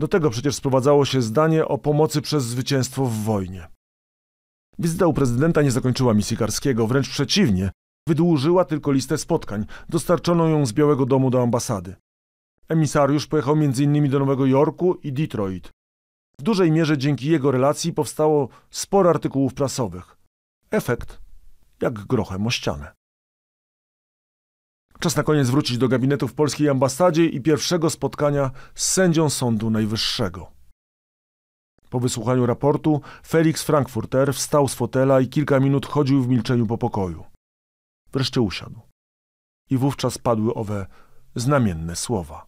Do tego przecież sprowadzało się zdanie o pomocy przez zwycięstwo w wojnie. Wizyta u prezydenta nie zakończyła misji Karskiego, wręcz przeciwnie, wydłużyła tylko listę spotkań. dostarczoną ją z Białego Domu do ambasady. Emisariusz pojechał m.in. do Nowego Jorku i Detroit. W dużej mierze dzięki jego relacji powstało sporo artykułów prasowych. Efekt jak grochem o ścianę. Czas na koniec wrócić do gabinetu w polskiej ambasadzie i pierwszego spotkania z sędzią Sądu Najwyższego. Po wysłuchaniu raportu Felix Frankfurter wstał z fotela i kilka minut chodził w milczeniu po pokoju. Wreszcie usiadł. I wówczas padły owe znamienne słowa.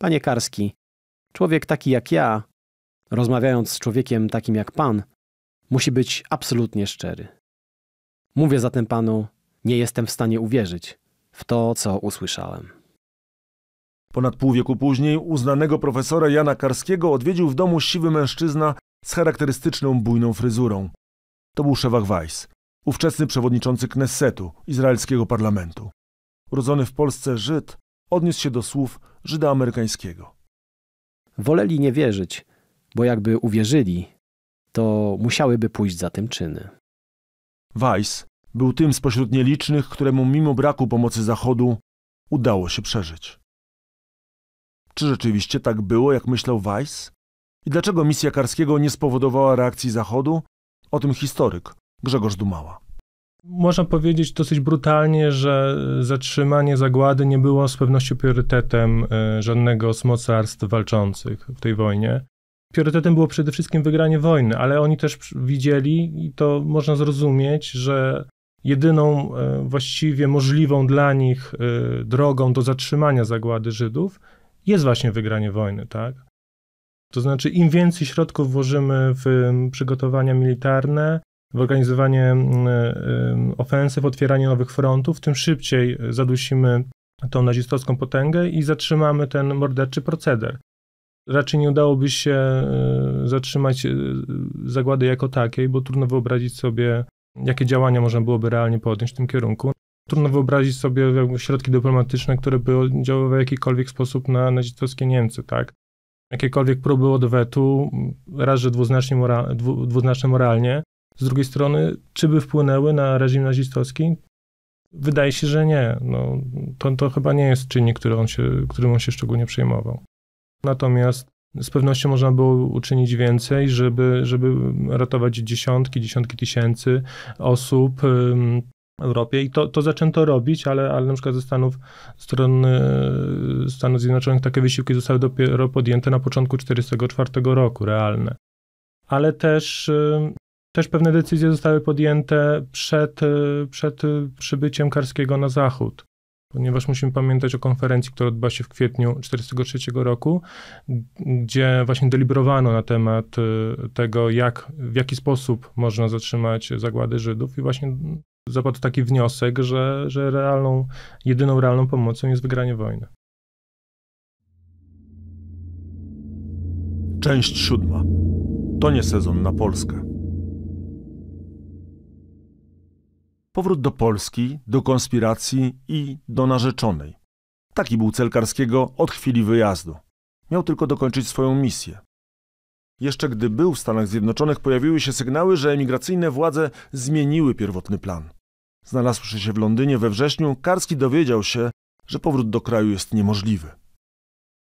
Panie Karski, Człowiek taki jak ja, rozmawiając z człowiekiem takim jak Pan, musi być absolutnie szczery. Mówię zatem Panu, nie jestem w stanie uwierzyć w to, co usłyszałem. Ponad pół wieku później uznanego profesora Jana Karskiego odwiedził w domu siwy mężczyzna z charakterystyczną bujną fryzurą. To był Szewach Weiss, ówczesny przewodniczący Knessetu, izraelskiego parlamentu. Urodzony w Polsce Żyd odniósł się do słów Żyda amerykańskiego woleli nie wierzyć, bo jakby uwierzyli, to musiałyby pójść za tym czyny. Weiss był tym spośród nielicznych, któremu mimo braku pomocy Zachodu udało się przeżyć. Czy rzeczywiście tak było, jak myślał Weiss? I dlaczego misja Karskiego nie spowodowała reakcji Zachodu? O tym historyk Grzegorz Dumała. Można powiedzieć dosyć brutalnie, że zatrzymanie zagłady nie było z pewnością priorytetem e, żadnego z mocarstw walczących w tej wojnie. Priorytetem było przede wszystkim wygranie wojny, ale oni też widzieli, i to można zrozumieć, że jedyną e, właściwie możliwą dla nich e, drogą do zatrzymania zagłady Żydów jest właśnie wygranie wojny, tak? To znaczy, im więcej środków włożymy w przygotowania militarne, w organizowanie mm, ofensyw, otwieranie nowych frontów, tym szybciej zadusimy tą nazistowską potęgę i zatrzymamy ten morderczy proceder. Raczej nie udałoby się e, zatrzymać e, zagłady jako takiej, bo trudno wyobrazić sobie, jakie działania można byłoby realnie podjąć w tym kierunku. Trudno wyobrazić sobie e, środki dyplomatyczne, które by oddziaływały w jakikolwiek sposób na nazistowskie Niemcy, tak? Jakiekolwiek próby odwetu, raz, że dwuznacznie, mora, dwu, moralnie, z drugiej strony, czy by wpłynęły na reżim nazistowski? Wydaje się, że nie. No, to, to chyba nie jest czynnik, który on się, którym on się szczególnie przejmował. Natomiast z pewnością można było uczynić więcej, żeby, żeby ratować dziesiątki, dziesiątki tysięcy osób w Europie. I to, to zaczęto robić, ale, ale na przykład ze Stanów, strony e, Stanów Zjednoczonych takie wysiłki zostały dopiero podjęte na początku 1944 roku, realne. Ale też też pewne decyzje zostały podjęte przed, e, przed przybyciem Karskiego na zachód, ponieważ musimy pamiętać o konferencji, która odbyła się w kwietniu 1943 roku, gdzie właśnie deliberowano na temat e, tego, jak, w jaki sposób można zatrzymać zagłady Żydów i właśnie zapadł taki wniosek, że, że realną, jedyną realną pomocą jest wygranie wojny. Część siódma. To nie sezon na Polskę. powrót do Polski, do konspiracji i do narzeczonej. Taki był cel Karskiego od chwili wyjazdu. Miał tylko dokończyć swoją misję. Jeszcze gdy był w Stanach Zjednoczonych, pojawiły się sygnały, że emigracyjne władze zmieniły pierwotny plan. Znalazłszy się w Londynie we wrześniu, Karski dowiedział się, że powrót do kraju jest niemożliwy.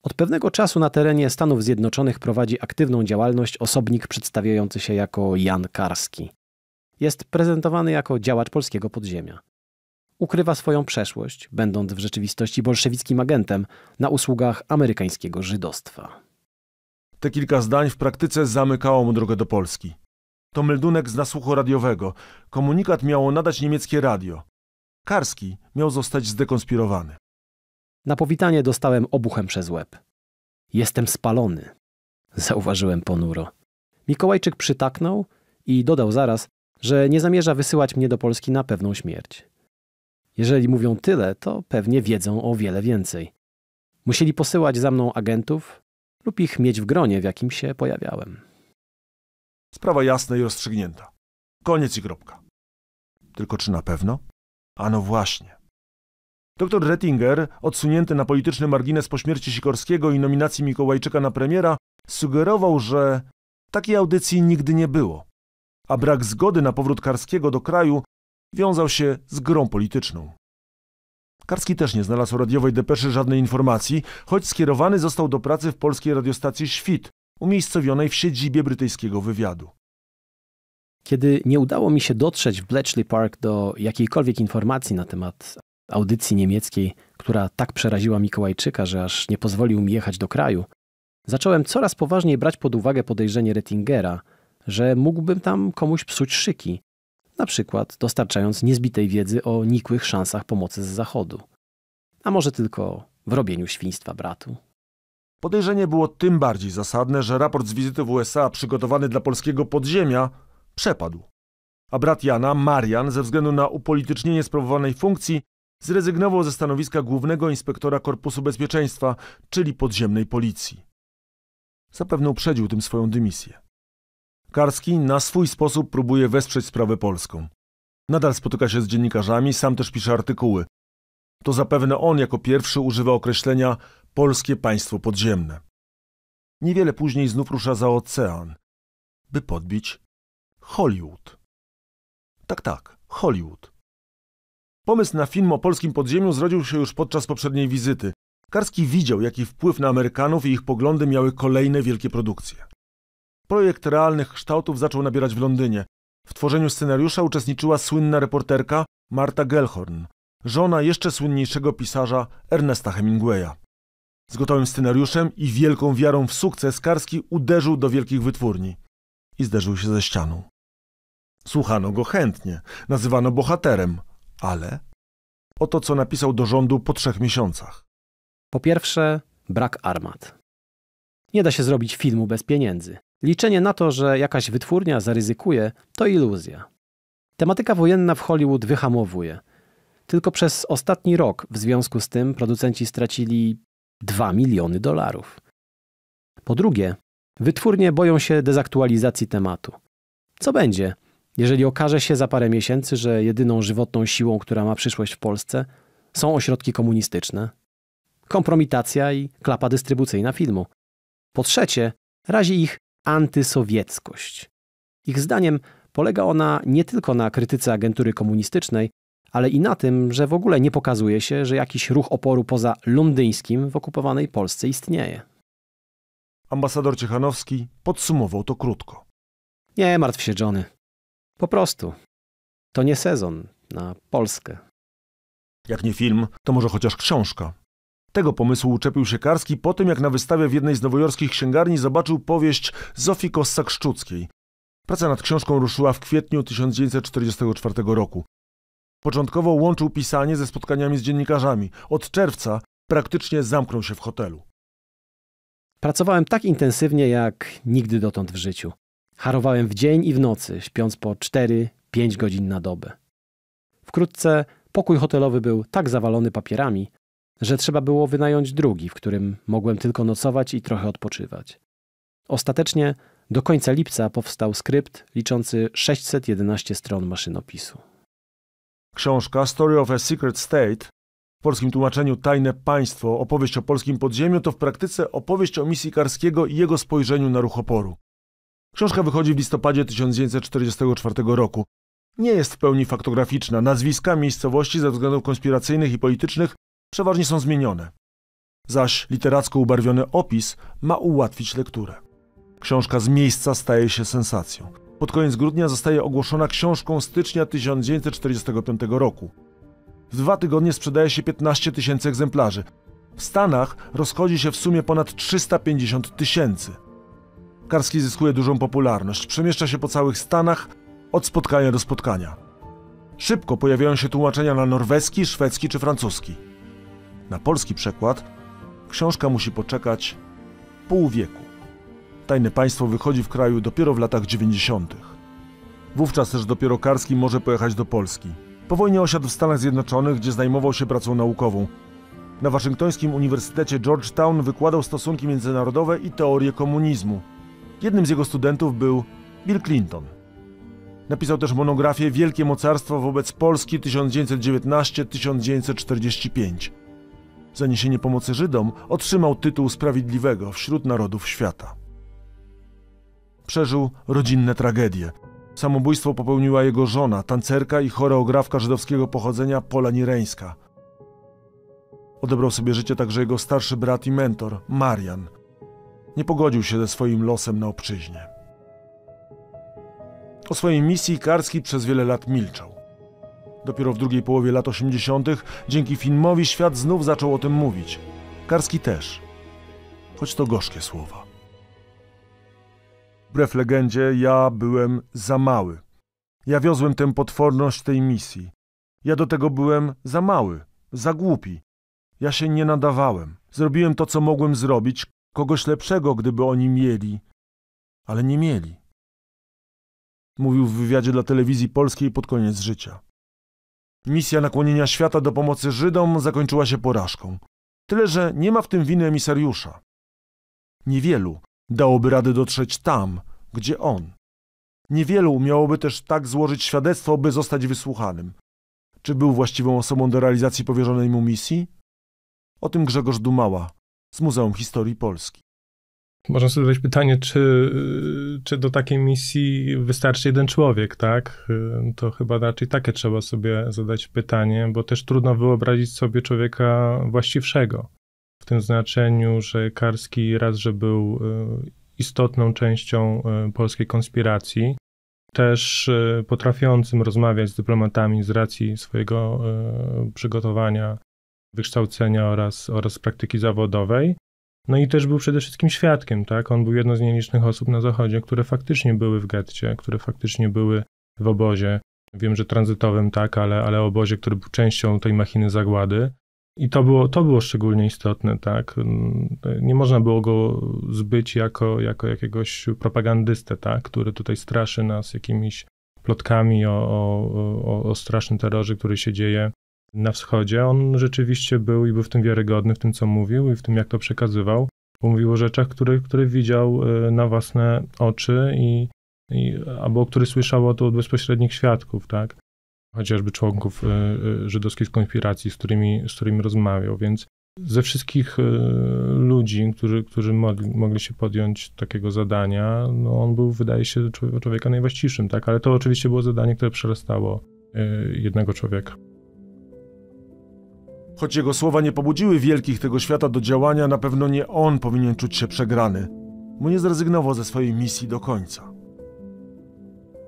Od pewnego czasu na terenie Stanów Zjednoczonych prowadzi aktywną działalność osobnik przedstawiający się jako Jan Karski. Jest prezentowany jako działacz polskiego podziemia. Ukrywa swoją przeszłość, będąc w rzeczywistości bolszewickim agentem na usługach amerykańskiego żydostwa. Te kilka zdań w praktyce zamykało mu drogę do Polski. To meldunek z nasłuchu radiowego. Komunikat miało nadać niemieckie radio. Karski miał zostać zdekonspirowany. Na powitanie dostałem obuchem przez łeb. Jestem spalony, zauważyłem ponuro. Mikołajczyk przytaknął i dodał zaraz, że nie zamierza wysyłać mnie do Polski na pewną śmierć. Jeżeli mówią tyle, to pewnie wiedzą o wiele więcej. Musieli posyłać za mną agentów lub ich mieć w gronie, w jakim się pojawiałem. Sprawa jasna i rozstrzygnięta. Koniec i kropka. Tylko czy na pewno? Ano właśnie. Doktor Rettinger, odsunięty na polityczny margines po śmierci Sikorskiego i nominacji Mikołajczyka na premiera, sugerował, że takiej audycji nigdy nie było a brak zgody na powrót Karskiego do kraju wiązał się z grą polityczną. Karski też nie znalazł radiowej depeszy żadnej informacji, choć skierowany został do pracy w polskiej radiostacji Świt, umiejscowionej w siedzibie brytyjskiego wywiadu. Kiedy nie udało mi się dotrzeć w Bletchley Park do jakiejkolwiek informacji na temat audycji niemieckiej, która tak przeraziła Mikołajczyka, że aż nie pozwolił mi jechać do kraju, zacząłem coraz poważniej brać pod uwagę podejrzenie Rettingera – że mógłbym tam komuś psuć szyki, na przykład dostarczając niezbitej wiedzy o nikłych szansach pomocy z Zachodu. A może tylko w robieniu świństwa bratu. Podejrzenie było tym bardziej zasadne, że raport z wizyty w USA przygotowany dla polskiego podziemia przepadł. A brat Jana, Marian, ze względu na upolitycznienie sprawowanej funkcji, zrezygnował ze stanowiska głównego inspektora Korpusu Bezpieczeństwa, czyli podziemnej policji. Zapewne uprzedził tym swoją dymisję. Karski na swój sposób próbuje wesprzeć sprawę polską. Nadal spotyka się z dziennikarzami, sam też pisze artykuły. To zapewne on jako pierwszy używa określenia polskie państwo podziemne. Niewiele później znów rusza za ocean, by podbić Hollywood. Tak, tak, Hollywood. Pomysł na film o polskim podziemiu zrodził się już podczas poprzedniej wizyty. Karski widział, jaki wpływ na Amerykanów i ich poglądy miały kolejne wielkie produkcje. Projekt realnych kształtów zaczął nabierać w Londynie. W tworzeniu scenariusza uczestniczyła słynna reporterka Marta Gellhorn, żona jeszcze słynniejszego pisarza Ernesta Hemingwaya. Z gotowym scenariuszem i wielką wiarą w sukces Karski uderzył do wielkich wytwórni i zderzył się ze ścianą. Słuchano go chętnie, nazywano bohaterem, ale oto co napisał do rządu po trzech miesiącach. Po pierwsze, brak armat. Nie da się zrobić filmu bez pieniędzy. Liczenie na to, że jakaś wytwórnia zaryzykuje, to iluzja. Tematyka wojenna w Hollywood wyhamowuje. Tylko przez ostatni rok w związku z tym producenci stracili 2 miliony dolarów. Po drugie, wytwórnie boją się dezaktualizacji tematu. Co będzie, jeżeli okaże się za parę miesięcy, że jedyną żywotną siłą, która ma przyszłość w Polsce, są ośrodki komunistyczne? Kompromitacja i klapa dystrybucyjna filmu. Po trzecie, razi ich antysowieckość. Ich zdaniem polega ona nie tylko na krytyce agentury komunistycznej, ale i na tym, że w ogóle nie pokazuje się, że jakiś ruch oporu poza londyńskim w okupowanej Polsce istnieje. Ambasador Ciechanowski podsumował to krótko. Nie martw się, Johnny. Po prostu. To nie sezon na Polskę. Jak nie film, to może chociaż książka, tego pomysłu uczepił się Karski po tym, jak na wystawie w jednej z nowojorskich księgarni zobaczył powieść Zofii Kossak-Szczuckiej. Praca nad książką ruszyła w kwietniu 1944 roku. Początkowo łączył pisanie ze spotkaniami z dziennikarzami. Od czerwca praktycznie zamknął się w hotelu. Pracowałem tak intensywnie jak nigdy dotąd w życiu. Harowałem w dzień i w nocy, śpiąc po 4-5 godzin na dobę. Wkrótce pokój hotelowy był tak zawalony papierami, że trzeba było wynająć drugi, w którym mogłem tylko nocować i trochę odpoczywać. Ostatecznie do końca lipca powstał skrypt liczący 611 stron maszynopisu. Książka Story of a Secret State w polskim tłumaczeniu Tajne Państwo, opowieść o polskim podziemiu to w praktyce opowieść o misji Karskiego i jego spojrzeniu na ruch oporu. Książka wychodzi w listopadzie 1944 roku. Nie jest w pełni faktograficzna. Nazwiska miejscowości ze względów konspiracyjnych i politycznych przeważnie są zmienione. Zaś literacko ubarwiony opis ma ułatwić lekturę. Książka z miejsca staje się sensacją. Pod koniec grudnia zostaje ogłoszona książką stycznia 1945 roku. W dwa tygodnie sprzedaje się 15 tysięcy egzemplarzy. W Stanach rozchodzi się w sumie ponad 350 tysięcy. Karski zyskuje dużą popularność, przemieszcza się po całych Stanach od spotkania do spotkania. Szybko pojawiają się tłumaczenia na norweski, szwedzki czy francuski. Na polski przekład książka musi poczekać pół wieku. Tajne państwo wychodzi w kraju dopiero w latach 90. Wówczas też dopiero Karski może pojechać do Polski. Po wojnie osiadł w Stanach Zjednoczonych, gdzie zajmował się pracą naukową. Na Waszyngtońskim Uniwersytecie Georgetown wykładał stosunki międzynarodowe i teorię komunizmu. Jednym z jego studentów był Bill Clinton. Napisał też monografię Wielkie Mocarstwo wobec Polski 1919-1945 za niesienie pomocy Żydom otrzymał tytuł Sprawiedliwego wśród narodów świata. Przeżył rodzinne tragedie. Samobójstwo popełniła jego żona, tancerka i choreografka żydowskiego pochodzenia Pola Nireńska. Odebrał sobie życie także jego starszy brat i mentor, Marian. Nie pogodził się ze swoim losem na obczyźnie. O swojej misji Karski przez wiele lat milczał. Dopiero w drugiej połowie lat 80. dzięki filmowi świat znów zaczął o tym mówić. Karski też. Choć to gorzkie słowa. Wbrew legendzie, ja byłem za mały. Ja wiozłem tę potworność tej misji. Ja do tego byłem za mały, za głupi. Ja się nie nadawałem. Zrobiłem to, co mogłem zrobić, kogoś lepszego, gdyby oni mieli, ale nie mieli. Mówił w wywiadzie dla telewizji polskiej pod koniec życia. Misja nakłonienia świata do pomocy Żydom zakończyła się porażką. Tyle, że nie ma w tym winy emisariusza. Niewielu dałoby radę dotrzeć tam, gdzie on. Niewielu miałoby też tak złożyć świadectwo, by zostać wysłuchanym. Czy był właściwą osobą do realizacji powierzonej mu misji? O tym Grzegorz Dumała z Muzeum Historii Polski. Można sobie zadać pytanie, czy, czy do takiej misji wystarczy jeden człowiek, tak? To chyba raczej takie trzeba sobie zadać pytanie, bo też trudno wyobrazić sobie człowieka właściwszego. W tym znaczeniu, że Karski raz, że był e, istotną częścią e, polskiej konspiracji, też e, potrafiącym rozmawiać z dyplomatami z racji swojego przygotowania, wykształcenia oraz, oraz praktyki zawodowej no i też był przede wszystkim świadkiem, tak? On był jedną z nielicznych osób na Zachodzie, które faktycznie były w getcie, które faktycznie były w obozie. Wiem, że tranzytowym tak, ale, ale obozie, który był częścią tej machiny zagłady. I to było, to było szczególnie istotne, tak? Mm, nie można było go zbyć jako, jako jakiegoś propagandystę, tak? Który tutaj straszy nas jakimiś plotkami o, o, o, o strasznym terrorze, który się dzieje na wschodzie, on rzeczywiście był i był w tym wiarygodny, w tym co mówił i w tym jak to przekazywał, bo mówił o rzeczach, które, które widział e, na własne oczy i, i albo który słyszał to od bezpośrednich świadków, tak? Chociażby członków e, e, żydowskiej konspiracji, z którymi, z którymi rozmawiał, więc ze wszystkich ludzi, którzy, którzy mogli, mogli się podjąć takiego zadania, no on był, wydaje się, człowieka najwłaściwszym, tak? Ale to oczywiście było zadanie, które przerastało jednego człowieka. Choć jego słowa nie pobudziły wielkich tego świata do działania, na pewno nie on powinien czuć się przegrany, bo nie zrezygnował ze swojej misji do końca.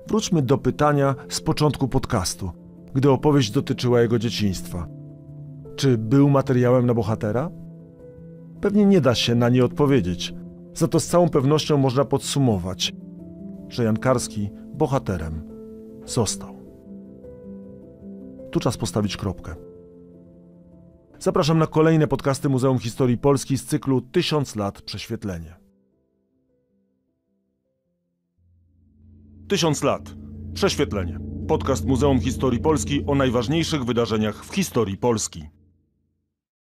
Wróćmy do pytania z początku podcastu, gdy opowieść dotyczyła jego dzieciństwa. Czy był materiałem na bohatera? Pewnie nie da się na nie odpowiedzieć. Za to z całą pewnością można podsumować, że Jankarski bohaterem został. Tu czas postawić kropkę. Zapraszam na kolejne podcasty Muzeum Historii Polski z cyklu 1000 lat prześwietlenie. 1000 lat prześwietlenie. Podcast Muzeum Historii Polski o najważniejszych wydarzeniach w historii Polski.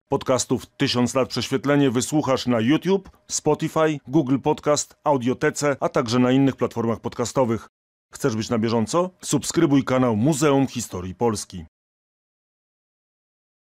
Podcastów 1000 lat prześwietlenie wysłuchasz na YouTube, Spotify, Google Podcast, Audiotece, a także na innych platformach podcastowych. Chcesz być na bieżąco? Subskrybuj kanał Muzeum Historii Polski.